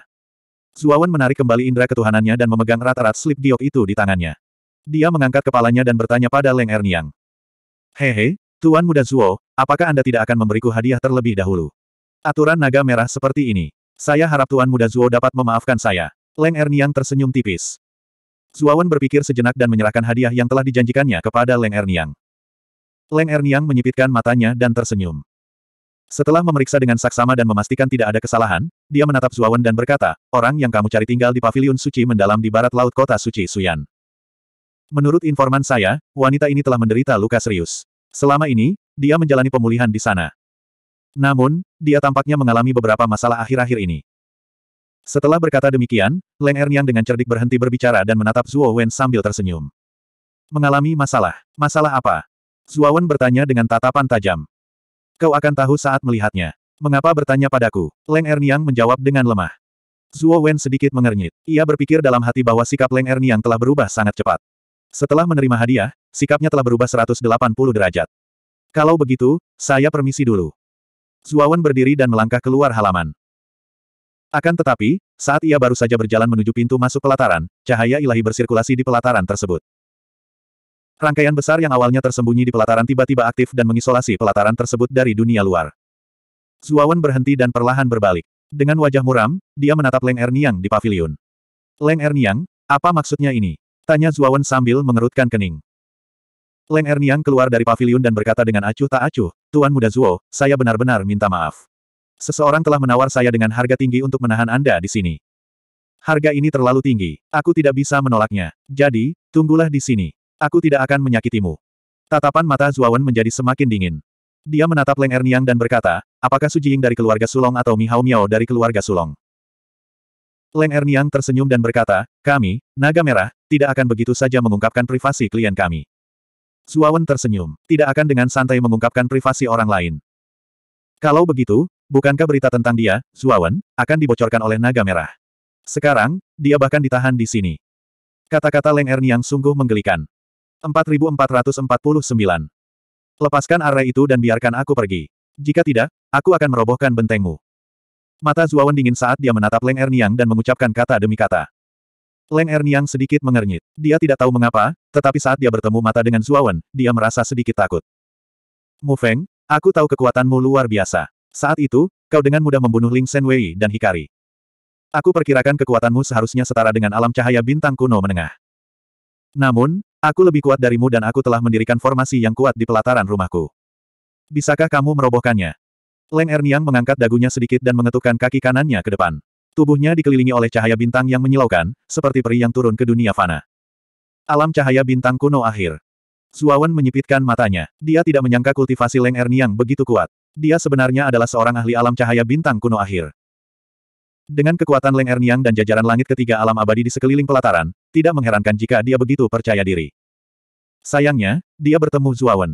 Zuawan menarik kembali indera ketuhanannya dan memegang rata-rat slip giok itu di tangannya. Dia mengangkat kepalanya dan bertanya pada Leng Erniang. Hehe, Tuan Muda Zuo, apakah Anda tidak akan memberiku hadiah terlebih dahulu? Aturan naga merah seperti ini. Saya harap Tuan Muda Zuo dapat memaafkan saya. Leng Erniang tersenyum tipis. Zuawan berpikir sejenak dan menyerahkan hadiah yang telah dijanjikannya kepada Leng Erniang. Leng Erniang menyipitkan matanya dan tersenyum. Setelah memeriksa dengan saksama dan memastikan tidak ada kesalahan, dia menatap Zuawan dan berkata, orang yang kamu cari tinggal di paviliun suci mendalam di barat laut kota suci Suyan. Menurut informan saya, wanita ini telah menderita luka serius. Selama ini, dia menjalani pemulihan di sana. Namun, dia tampaknya mengalami beberapa masalah akhir-akhir ini. Setelah berkata demikian, Leng Erniang dengan cerdik berhenti berbicara dan menatap Zuo Wen sambil tersenyum. Mengalami masalah. Masalah apa? Zuo Wen bertanya dengan tatapan tajam. Kau akan tahu saat melihatnya. Mengapa bertanya padaku? Leng Erniang menjawab dengan lemah. Zuo Wen sedikit mengernyit. Ia berpikir dalam hati bahwa sikap Leng Erniang telah berubah sangat cepat. Setelah menerima hadiah, sikapnya telah berubah 180 derajat. Kalau begitu, saya permisi dulu. Zuawan berdiri dan melangkah keluar halaman. Akan tetapi, saat ia baru saja berjalan menuju pintu masuk pelataran, cahaya ilahi bersirkulasi di pelataran tersebut. Rangkaian besar yang awalnya tersembunyi di pelataran tiba-tiba aktif dan mengisolasi pelataran tersebut dari dunia luar. Zuawan berhenti dan perlahan berbalik. Dengan wajah muram, dia menatap Leng Erniang di pavilion. Leng Erniang, apa maksudnya ini? Tanya Zuawan sambil mengerutkan kening. Leng Erniang keluar dari pavilion dan berkata dengan acuh tak acuh, Tuan Muda Zuo, saya benar-benar minta maaf. Seseorang telah menawar saya dengan harga tinggi untuk menahan Anda di sini. Harga ini terlalu tinggi, aku tidak bisa menolaknya. Jadi, tunggulah di sini. Aku tidak akan menyakitimu. Tatapan mata Zuawan menjadi semakin dingin. Dia menatap Leng Erniang dan berkata, apakah Su Jing dari keluarga Sulong atau Mihao Miao dari keluarga Sulong? Leng Erniang tersenyum dan berkata, kami, naga merah, tidak akan begitu saja mengungkapkan privasi klien kami. Zuawan tersenyum. Tidak akan dengan santai mengungkapkan privasi orang lain. Kalau begitu, bukankah berita tentang dia, Zuawan, akan dibocorkan oleh naga merah? Sekarang, dia bahkan ditahan di sini. Kata-kata Leng Erniang sungguh menggelikan. 4449. Lepaskan arah itu dan biarkan aku pergi. Jika tidak, aku akan merobohkan bentengmu. Mata Zuawan dingin saat dia menatap Leng Erniang dan mengucapkan kata demi kata. Leng Erniang sedikit mengernyit. Dia tidak tahu mengapa, tetapi saat dia bertemu mata dengan Zuawan, dia merasa sedikit takut. Mu Feng, aku tahu kekuatanmu luar biasa. Saat itu, kau dengan mudah membunuh Ling Sen Wei dan Hikari. Aku perkirakan kekuatanmu seharusnya setara dengan alam cahaya bintang kuno menengah. Namun, aku lebih kuat darimu dan aku telah mendirikan formasi yang kuat di pelataran rumahku. Bisakah kamu merobohkannya? Leng Erniang mengangkat dagunya sedikit dan mengetukkan kaki kanannya ke depan. Tubuhnya dikelilingi oleh cahaya bintang yang menyilaukan, seperti peri yang turun ke dunia fana. Alam cahaya bintang kuno akhir. Zuawan menyipitkan matanya. Dia tidak menyangka kultivasi Leng Erniang begitu kuat. Dia sebenarnya adalah seorang ahli alam cahaya bintang kuno akhir. Dengan kekuatan Leng Erniang dan jajaran langit ketiga alam abadi di sekeliling pelataran, tidak mengherankan jika dia begitu percaya diri. Sayangnya, dia bertemu Zuawan.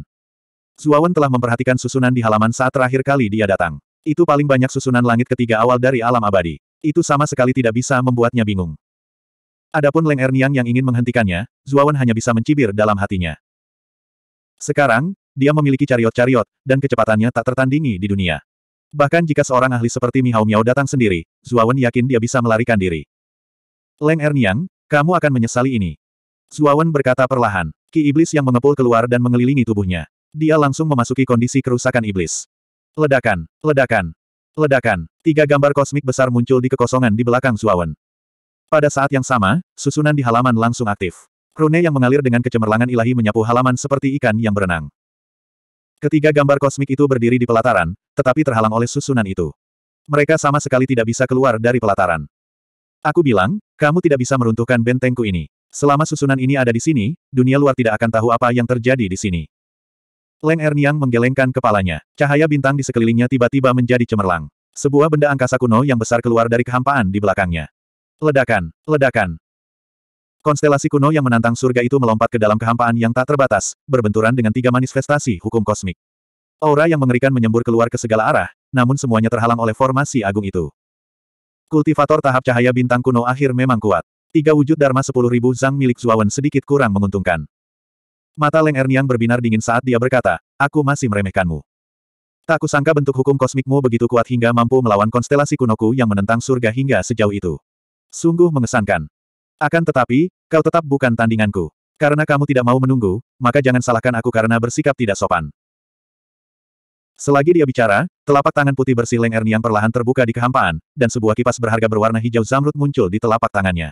Zuawan telah memperhatikan susunan di halaman saat terakhir kali dia datang. Itu paling banyak susunan langit ketiga awal dari alam abadi. Itu sama sekali tidak bisa membuatnya bingung. Adapun Leng Erniang yang ingin menghentikannya, Zuawan hanya bisa mencibir dalam hatinya. Sekarang, dia memiliki cariot-cariot, dan kecepatannya tak tertandingi di dunia. Bahkan jika seorang ahli seperti Mihao Miao datang sendiri, Zuawan yakin dia bisa melarikan diri. Leng Erniang, kamu akan menyesali ini. Zuawan berkata perlahan, ki iblis yang mengepul keluar dan mengelilingi tubuhnya. Dia langsung memasuki kondisi kerusakan iblis. Ledakan, ledakan, ledakan. Tiga gambar kosmik besar muncul di kekosongan di belakang Zuawan. Pada saat yang sama, susunan di halaman langsung aktif. Rune yang mengalir dengan kecemerlangan ilahi menyapu halaman seperti ikan yang berenang. Ketiga gambar kosmik itu berdiri di pelataran, tetapi terhalang oleh susunan itu. Mereka sama sekali tidak bisa keluar dari pelataran. Aku bilang, kamu tidak bisa meruntuhkan bentengku ini. Selama susunan ini ada di sini, dunia luar tidak akan tahu apa yang terjadi di sini. Leng Erniang menggelengkan kepalanya. Cahaya bintang di sekelilingnya tiba-tiba menjadi cemerlang. Sebuah benda angkasa kuno yang besar keluar dari kehampaan di belakangnya. Ledakan, ledakan. Konstelasi kuno yang menantang surga itu melompat ke dalam kehampaan yang tak terbatas, berbenturan dengan tiga manifestasi hukum kosmik. Aura yang mengerikan menyembur keluar ke segala arah, namun semuanya terhalang oleh formasi agung itu. Kultivator tahap cahaya bintang kuno akhir memang kuat. Tiga wujud Dharma sepuluh ribu zhang milik Zuawan sedikit kurang menguntungkan. Mata Leng Erniang berbinar dingin saat dia berkata, aku masih meremehkanmu. Tak kusangka bentuk hukum kosmikmu begitu kuat hingga mampu melawan konstelasi kunoku yang menentang surga hingga sejauh itu. Sungguh mengesankan. Akan tetapi, kau tetap bukan tandinganku. Karena kamu tidak mau menunggu, maka jangan salahkan aku karena bersikap tidak sopan. Selagi dia bicara, telapak tangan putih bersih Leng Erniang perlahan terbuka di kehampaan, dan sebuah kipas berharga berwarna hijau zamrud muncul di telapak tangannya.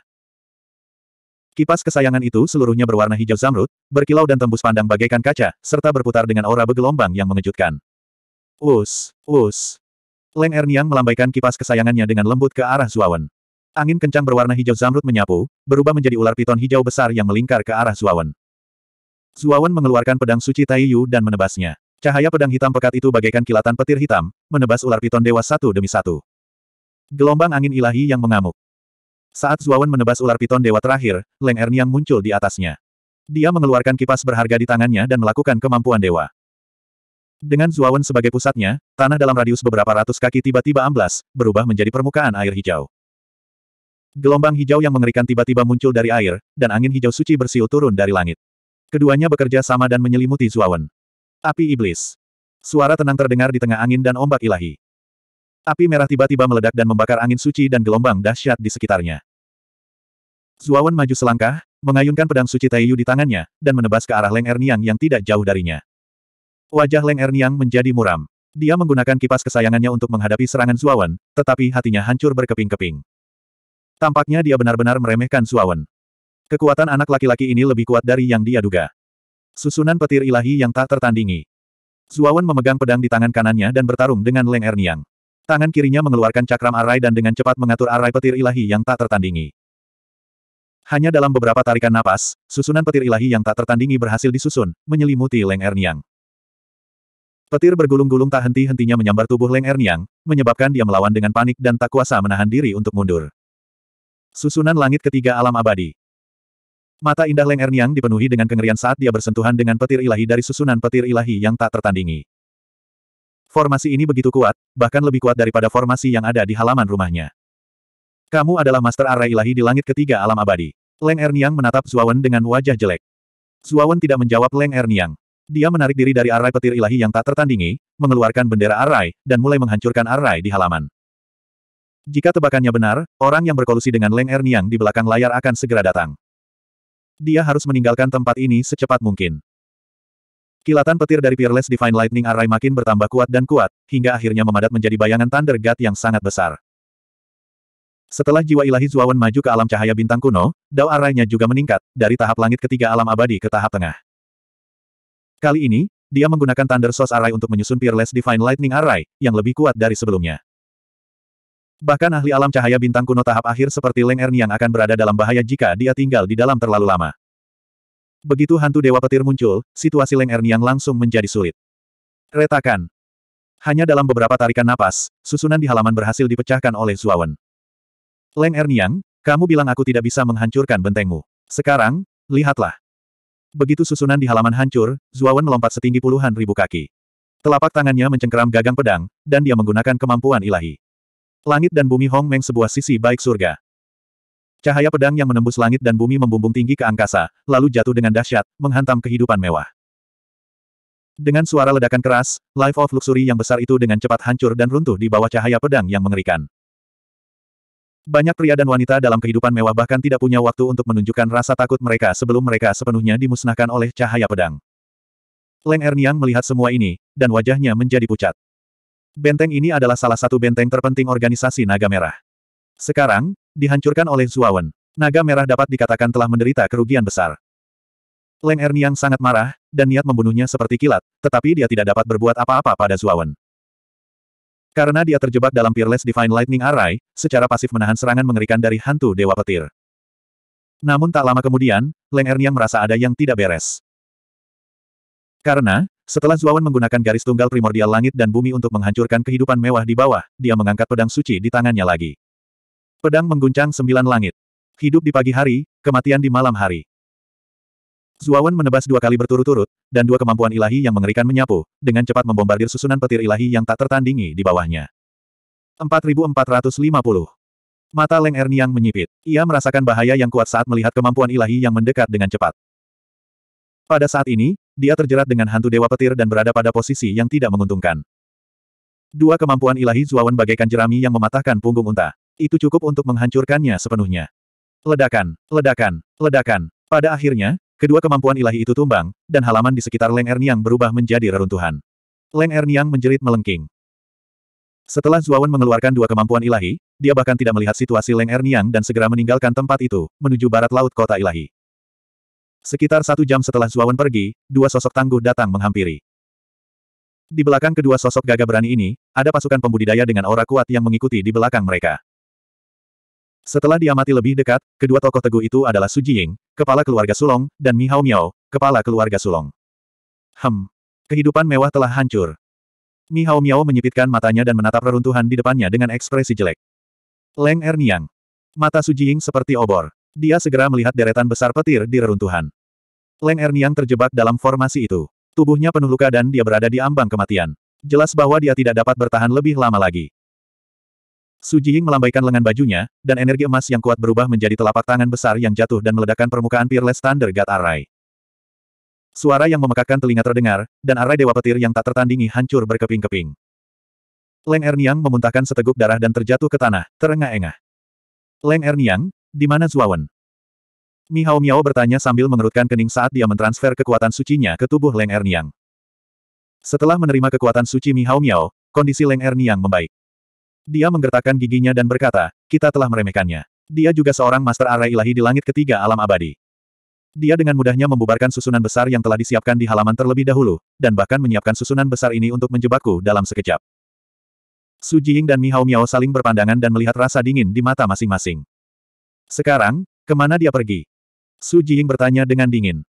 Kipas kesayangan itu seluruhnya berwarna hijau zamrud, berkilau dan tembus pandang bagaikan kaca, serta berputar dengan aura bergelombang yang mengejutkan. Us, us. Leng Erniang melambaikan kipas kesayangannya dengan lembut ke arah Zuawan. Angin kencang berwarna hijau zamrud menyapu, berubah menjadi ular piton hijau besar yang melingkar ke arah Zuawan. Zuawan mengeluarkan pedang suci Taiyu dan menebasnya. Cahaya pedang hitam pekat itu bagaikan kilatan petir hitam, menebas ular piton dewa satu demi satu. Gelombang angin ilahi yang mengamuk. Saat Zuawan menebas ular piton dewa terakhir, Leng Erniang muncul di atasnya. Dia mengeluarkan kipas berharga di tangannya dan melakukan kemampuan dewa. Dengan Zuawan sebagai pusatnya, tanah dalam radius beberapa ratus kaki tiba-tiba amblas, berubah menjadi permukaan air hijau. Gelombang hijau yang mengerikan tiba-tiba muncul dari air, dan angin hijau suci bersiul turun dari langit. Keduanya bekerja sama dan menyelimuti Zuawan. Api Iblis. Suara tenang terdengar di tengah angin dan ombak ilahi. Api merah tiba-tiba meledak dan membakar angin suci dan gelombang dahsyat di sekitarnya. Zuawan maju selangkah, mengayunkan pedang suci Taiyu di tangannya, dan menebas ke arah Leng Erniang yang tidak jauh darinya. Wajah Leng Erniang menjadi muram. Dia menggunakan kipas kesayangannya untuk menghadapi serangan Zuawan, tetapi hatinya hancur berkeping-keping. Tampaknya dia benar-benar meremehkan Suawen. Kekuatan anak laki-laki ini lebih kuat dari yang dia duga. Susunan petir ilahi yang tak tertandingi. Suawen memegang pedang di tangan kanannya dan bertarung dengan Leng Erniang. Tangan kirinya mengeluarkan cakram arai dan dengan cepat mengatur arai petir ilahi yang tak tertandingi. Hanya dalam beberapa tarikan napas, susunan petir ilahi yang tak tertandingi berhasil disusun, menyelimuti Leng Erniang. Petir bergulung-gulung tak henti-hentinya menyambar tubuh Leng Erniang, menyebabkan dia melawan dengan panik dan tak kuasa menahan diri untuk mundur. Susunan langit ketiga alam abadi. Mata indah Leng Erniang dipenuhi dengan kengerian saat dia bersentuhan dengan petir ilahi dari susunan petir ilahi yang tak tertandingi. Formasi ini begitu kuat, bahkan lebih kuat daripada formasi yang ada di halaman rumahnya. Kamu adalah Master Arai Ilahi di langit ketiga alam abadi. Leng Erniang menatap Zuawan dengan wajah jelek. Zuawan tidak menjawab Leng Erniang. Dia menarik diri dari arai petir ilahi yang tak tertandingi, mengeluarkan bendera arai, dan mulai menghancurkan arai di halaman. Jika tebakannya benar, orang yang berkolusi dengan Leng Erniang di belakang layar akan segera datang. Dia harus meninggalkan tempat ini secepat mungkin. Kilatan petir dari Peerless Divine Lightning Array makin bertambah kuat dan kuat, hingga akhirnya memadat menjadi bayangan Thunder God yang sangat besar. Setelah jiwa ilahi Zuawan maju ke alam cahaya bintang kuno, Dao Arraynya juga meningkat, dari tahap langit ketiga alam abadi ke tahap tengah. Kali ini, dia menggunakan Thunder Source Array untuk menyusun Peerless Divine Lightning Array, yang lebih kuat dari sebelumnya. Bahkan ahli alam cahaya bintang kuno tahap akhir seperti Leng Erniang akan berada dalam bahaya jika dia tinggal di dalam terlalu lama. Begitu hantu Dewa Petir muncul, situasi Leng Erniang langsung menjadi sulit. Retakan. Hanya dalam beberapa tarikan napas, susunan di halaman berhasil dipecahkan oleh Zuawan. Leng Erniang, kamu bilang aku tidak bisa menghancurkan bentengmu. Sekarang, lihatlah. Begitu susunan di halaman hancur, Zuawan melompat setinggi puluhan ribu kaki. Telapak tangannya mencengkeram gagang pedang, dan dia menggunakan kemampuan ilahi. Langit dan bumi Hong Meng sebuah sisi baik surga. Cahaya pedang yang menembus langit dan bumi membumbung tinggi ke angkasa, lalu jatuh dengan dahsyat, menghantam kehidupan mewah. Dengan suara ledakan keras, Life of Luxury yang besar itu dengan cepat hancur dan runtuh di bawah cahaya pedang yang mengerikan. Banyak pria dan wanita dalam kehidupan mewah bahkan tidak punya waktu untuk menunjukkan rasa takut mereka sebelum mereka sepenuhnya dimusnahkan oleh cahaya pedang. Leng Erniang melihat semua ini, dan wajahnya menjadi pucat. Benteng ini adalah salah satu benteng terpenting organisasi Naga Merah. Sekarang, dihancurkan oleh Zuawan. Naga Merah dapat dikatakan telah menderita kerugian besar. Leng Erniang sangat marah, dan niat membunuhnya seperti kilat, tetapi dia tidak dapat berbuat apa-apa pada Zuawan. Karena dia terjebak dalam Peerless Divine Lightning Array, secara pasif menahan serangan mengerikan dari hantu Dewa Petir. Namun tak lama kemudian, Leng Erniang merasa ada yang tidak beres. Karena, setelah Zuawan menggunakan garis tunggal primordial langit dan bumi untuk menghancurkan kehidupan mewah di bawah, dia mengangkat pedang suci di tangannya lagi. Pedang mengguncang sembilan langit. Hidup di pagi hari, kematian di malam hari. Zuawan menebas dua kali berturut-turut, dan dua kemampuan ilahi yang mengerikan menyapu, dengan cepat membombardir susunan petir ilahi yang tak tertandingi di bawahnya. 4450 Mata Leng Erniang menyipit. Ia merasakan bahaya yang kuat saat melihat kemampuan ilahi yang mendekat dengan cepat. Pada saat ini, dia terjerat dengan hantu dewa petir dan berada pada posisi yang tidak menguntungkan. Dua kemampuan ilahi Zuawan bagaikan jerami yang mematahkan punggung unta. Itu cukup untuk menghancurkannya sepenuhnya. Ledakan, ledakan, ledakan. Pada akhirnya, kedua kemampuan ilahi itu tumbang, dan halaman di sekitar Leng Erniang berubah menjadi reruntuhan. Leng Erniang menjerit melengking. Setelah Zuawan mengeluarkan dua kemampuan ilahi, dia bahkan tidak melihat situasi Leng Erniang dan segera meninggalkan tempat itu, menuju barat laut kota ilahi. Sekitar satu jam setelah Zuawan pergi, dua sosok tangguh datang menghampiri. Di belakang kedua sosok gagah berani ini, ada pasukan pembudidaya dengan aura kuat yang mengikuti di belakang mereka. Setelah diamati lebih dekat, kedua tokoh teguh itu adalah Su Jiying, kepala keluarga Sulong, dan Mi Hao Miao, kepala keluarga Sulong. Hem. Kehidupan mewah telah hancur. Mi Hao Miao menyipitkan matanya dan menatap reruntuhan di depannya dengan ekspresi jelek. Leng Erniang. Mata Su Jiying seperti obor. Dia segera melihat deretan besar petir di reruntuhan. Leng Erniang terjebak dalam formasi itu. Tubuhnya penuh luka dan dia berada di ambang kematian. Jelas bahwa dia tidak dapat bertahan lebih lama lagi. Su Jiying melambaikan lengan bajunya, dan energi emas yang kuat berubah menjadi telapak tangan besar yang jatuh dan meledakkan permukaan Peerless Thunder God Array. Suara yang memekakkan telinga terdengar, dan array dewa petir yang tak tertandingi hancur berkeping-keping. Leng Erniang memuntahkan seteguk darah dan terjatuh ke tanah, terengah-engah. Leng Erniang, di mana Zuawan? Mihao Miao bertanya sambil mengerutkan kening saat dia mentransfer kekuatan sucinya ke tubuh Leng Erniang. Setelah menerima kekuatan suci Mihao Miao, kondisi Leng Erniang membaik. Dia menggertakkan giginya dan berkata, kita telah meremehkannya. Dia juga seorang Master Arai Ilahi di langit ketiga alam abadi. Dia dengan mudahnya membubarkan susunan besar yang telah disiapkan di halaman terlebih dahulu, dan bahkan menyiapkan susunan besar ini untuk menjebakku dalam sekejap. Su Jing dan Mihao Miao saling berpandangan dan melihat rasa dingin di mata masing-masing. Sekarang, kemana dia pergi? Su Jiying bertanya dengan dingin.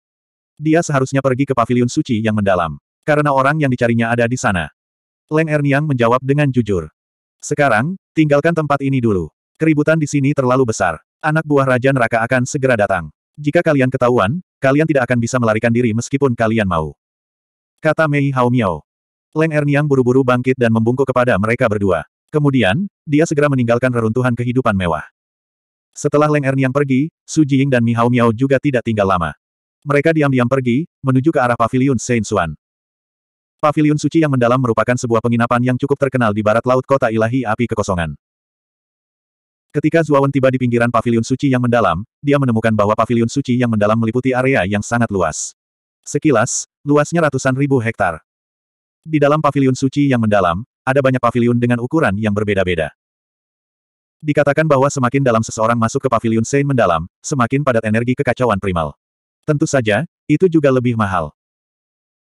Dia seharusnya pergi ke pavilion suci yang mendalam. Karena orang yang dicarinya ada di sana. Leng Erniang menjawab dengan jujur. Sekarang, tinggalkan tempat ini dulu. Keributan di sini terlalu besar. Anak buah Raja Neraka akan segera datang. Jika kalian ketahuan, kalian tidak akan bisa melarikan diri meskipun kalian mau. Kata Mei Hao Miao. Leng Erniang buru-buru bangkit dan membungkuk kepada mereka berdua. Kemudian, dia segera meninggalkan reruntuhan kehidupan mewah. Setelah Leng Erniang pergi, Su Jing dan Mi Hao Miao juga tidak tinggal lama. Mereka diam-diam pergi, menuju ke arah Paviliun Saint Xuan. Paviliun suci yang mendalam merupakan sebuah penginapan yang cukup terkenal di barat laut kota ilahi api kekosongan. Ketika Zuawan tiba di pinggiran paviliun suci yang mendalam, dia menemukan bahwa paviliun suci yang mendalam meliputi area yang sangat luas. Sekilas, luasnya ratusan ribu hektar. Di dalam paviliun suci yang mendalam, ada banyak paviliun dengan ukuran yang berbeda-beda. Dikatakan bahwa semakin dalam seseorang masuk ke pavilion Saint mendalam, semakin padat energi kekacauan primal. Tentu saja, itu juga lebih mahal.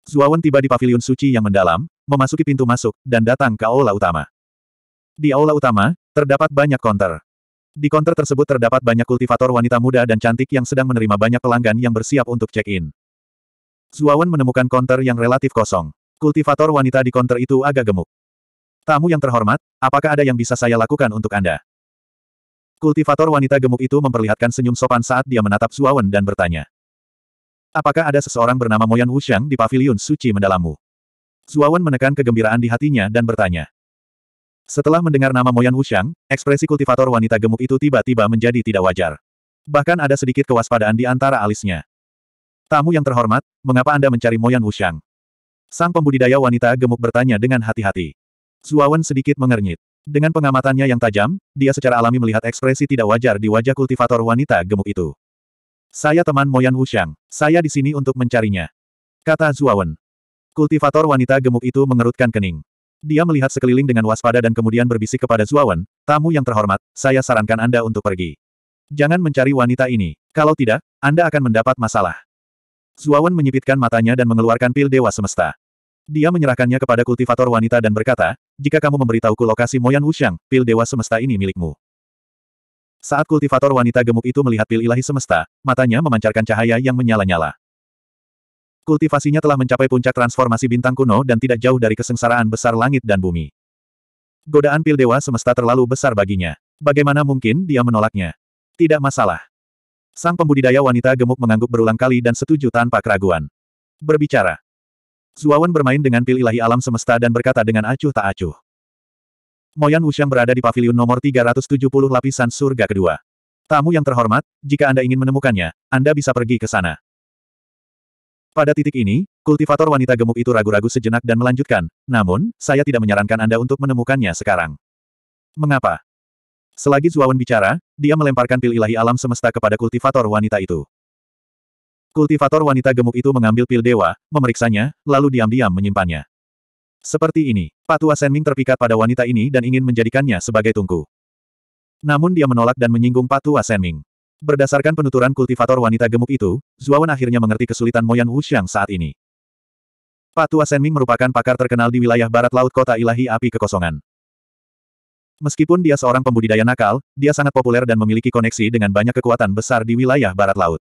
Zuawan tiba di pavilion suci yang mendalam, memasuki pintu masuk, dan datang ke aula utama. Di aula utama, terdapat banyak konter. Di konter tersebut terdapat banyak kultivator wanita muda dan cantik yang sedang menerima banyak pelanggan yang bersiap untuk check-in. Zuawan menemukan konter yang relatif kosong. Kultivator wanita di konter itu agak gemuk. Tamu yang terhormat, apakah ada yang bisa saya lakukan untuk Anda? Kultivator wanita gemuk itu memperlihatkan senyum sopan saat dia menatap Zuawan dan bertanya. Apakah ada seseorang bernama Moyan Wuxiang di paviliun suci mendalammu? Zuawan menekan kegembiraan di hatinya dan bertanya. Setelah mendengar nama Moyan Wuxiang, ekspresi kultivator wanita gemuk itu tiba-tiba menjadi tidak wajar. Bahkan ada sedikit kewaspadaan di antara alisnya. Tamu yang terhormat, mengapa Anda mencari Moyan Wuxiang? Sang pembudidaya wanita gemuk bertanya dengan hati-hati. Zuawan sedikit mengernyit. Dengan pengamatannya yang tajam, dia secara alami melihat ekspresi tidak wajar di wajah kultivator wanita gemuk itu. Saya teman Moyan Wuxiang. Saya di sini untuk mencarinya. Kata Zuawan. Kultivator wanita gemuk itu mengerutkan kening. Dia melihat sekeliling dengan waspada dan kemudian berbisik kepada Zuawan, tamu yang terhormat, saya sarankan Anda untuk pergi. Jangan mencari wanita ini. Kalau tidak, Anda akan mendapat masalah. Zuawan menyipitkan matanya dan mengeluarkan pil dewa semesta. Dia menyerahkannya kepada kultivator wanita dan berkata, jika kamu memberitahuku lokasi Moyan Wuxiang, pil dewa semesta ini milikmu. Saat kultivator wanita gemuk itu melihat pil ilahi semesta, matanya memancarkan cahaya yang menyala-nyala. Kultivasinya telah mencapai puncak transformasi bintang kuno dan tidak jauh dari kesengsaraan besar langit dan bumi. Godaan pil dewa semesta terlalu besar baginya. Bagaimana mungkin dia menolaknya? Tidak masalah. Sang pembudidaya wanita gemuk mengangguk berulang kali dan setuju tanpa keraguan. Berbicara, Zuawan bermain dengan pil ilahi alam semesta dan berkata dengan acuh tak acuh. Moyan Wushang berada di pavilion nomor 370 lapisan surga kedua. Tamu yang terhormat, jika Anda ingin menemukannya, Anda bisa pergi ke sana. Pada titik ini, kultivator wanita gemuk itu ragu-ragu sejenak dan melanjutkan, namun, saya tidak menyarankan Anda untuk menemukannya sekarang. Mengapa? Selagi Zuawan bicara, dia melemparkan pil ilahi alam semesta kepada kultivator wanita itu. Kultivator wanita gemuk itu mengambil pil dewa, memeriksanya, lalu diam-diam menyimpannya. Seperti ini, Patua Senming terpikat pada wanita ini dan ingin menjadikannya sebagai tungku. Namun dia menolak dan menyinggung Patua Senming. Berdasarkan penuturan kultivator wanita gemuk itu, Zuawan akhirnya mengerti kesulitan Moyan Wuxiang saat ini. Patua Senming merupakan pakar terkenal di wilayah barat laut kota ilahi api kekosongan. Meskipun dia seorang pembudidaya nakal, dia sangat populer dan memiliki koneksi dengan banyak kekuatan besar di wilayah barat laut.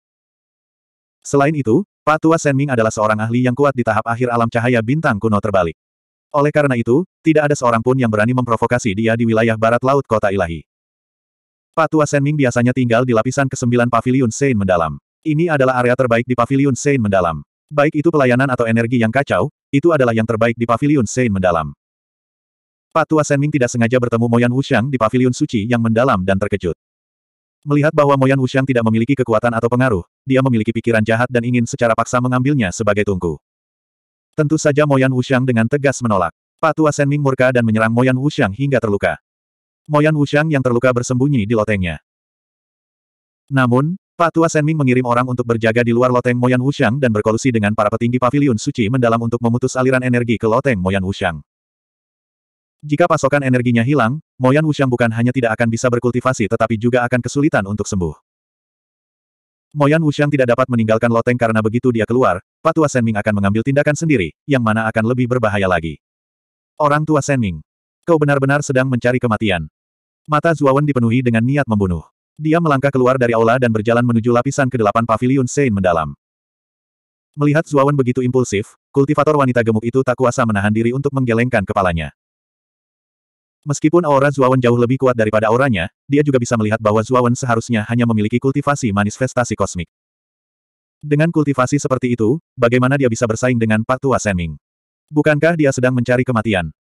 Selain itu, Pak Tua Ming adalah seorang ahli yang kuat di tahap akhir alam cahaya bintang kuno terbalik. Oleh karena itu, tidak ada seorang pun yang berani memprovokasi dia di wilayah barat laut kota ilahi. Pak Tua Ming biasanya tinggal di lapisan ke-9 Paviliun Sein mendalam. Ini adalah area terbaik di Paviliun Sein mendalam. Baik itu pelayanan atau energi yang kacau, itu adalah yang terbaik di Paviliun Sein mendalam. Pak Tua Ming tidak sengaja bertemu Moyan Wuxiang di Paviliun Suci yang mendalam dan terkejut. Melihat bahwa Moyan Wushang tidak memiliki kekuatan atau pengaruh, dia memiliki pikiran jahat dan ingin secara paksa mengambilnya sebagai tungku. Tentu saja Moyan Wushang dengan tegas menolak. Patua Senming murka dan menyerang Moyan Wushang hingga terluka. Moyan Wushang yang terluka bersembunyi di lotengnya. Namun, Patua Senming mengirim orang untuk berjaga di luar loteng Moyan Wushang dan berkolusi dengan para petinggi paviliun suci mendalam untuk memutus aliran energi ke loteng Moyan Wushang. Jika pasokan energinya hilang, Moyan Wuxiang bukan hanya tidak akan bisa berkultivasi tetapi juga akan kesulitan untuk sembuh. Moyan Wuxiang tidak dapat meninggalkan loteng karena begitu dia keluar, Patua Senming akan mengambil tindakan sendiri, yang mana akan lebih berbahaya lagi. Orang tua Senming. Kau benar-benar sedang mencari kematian. Mata Zuawan dipenuhi dengan niat membunuh. Dia melangkah keluar dari aula dan berjalan menuju lapisan ke-8 paviliun Sein mendalam. Melihat Zuawan begitu impulsif, kultivator wanita gemuk itu tak kuasa menahan diri untuk menggelengkan kepalanya. Meskipun aura Zuawan jauh lebih kuat daripada auranya, dia juga bisa melihat bahwa Zuawan seharusnya hanya memiliki kultivasi manifestasi kosmik. Dengan kultivasi seperti itu, bagaimana dia bisa bersaing dengan Pak Tua Senming? Bukankah dia sedang mencari kematian?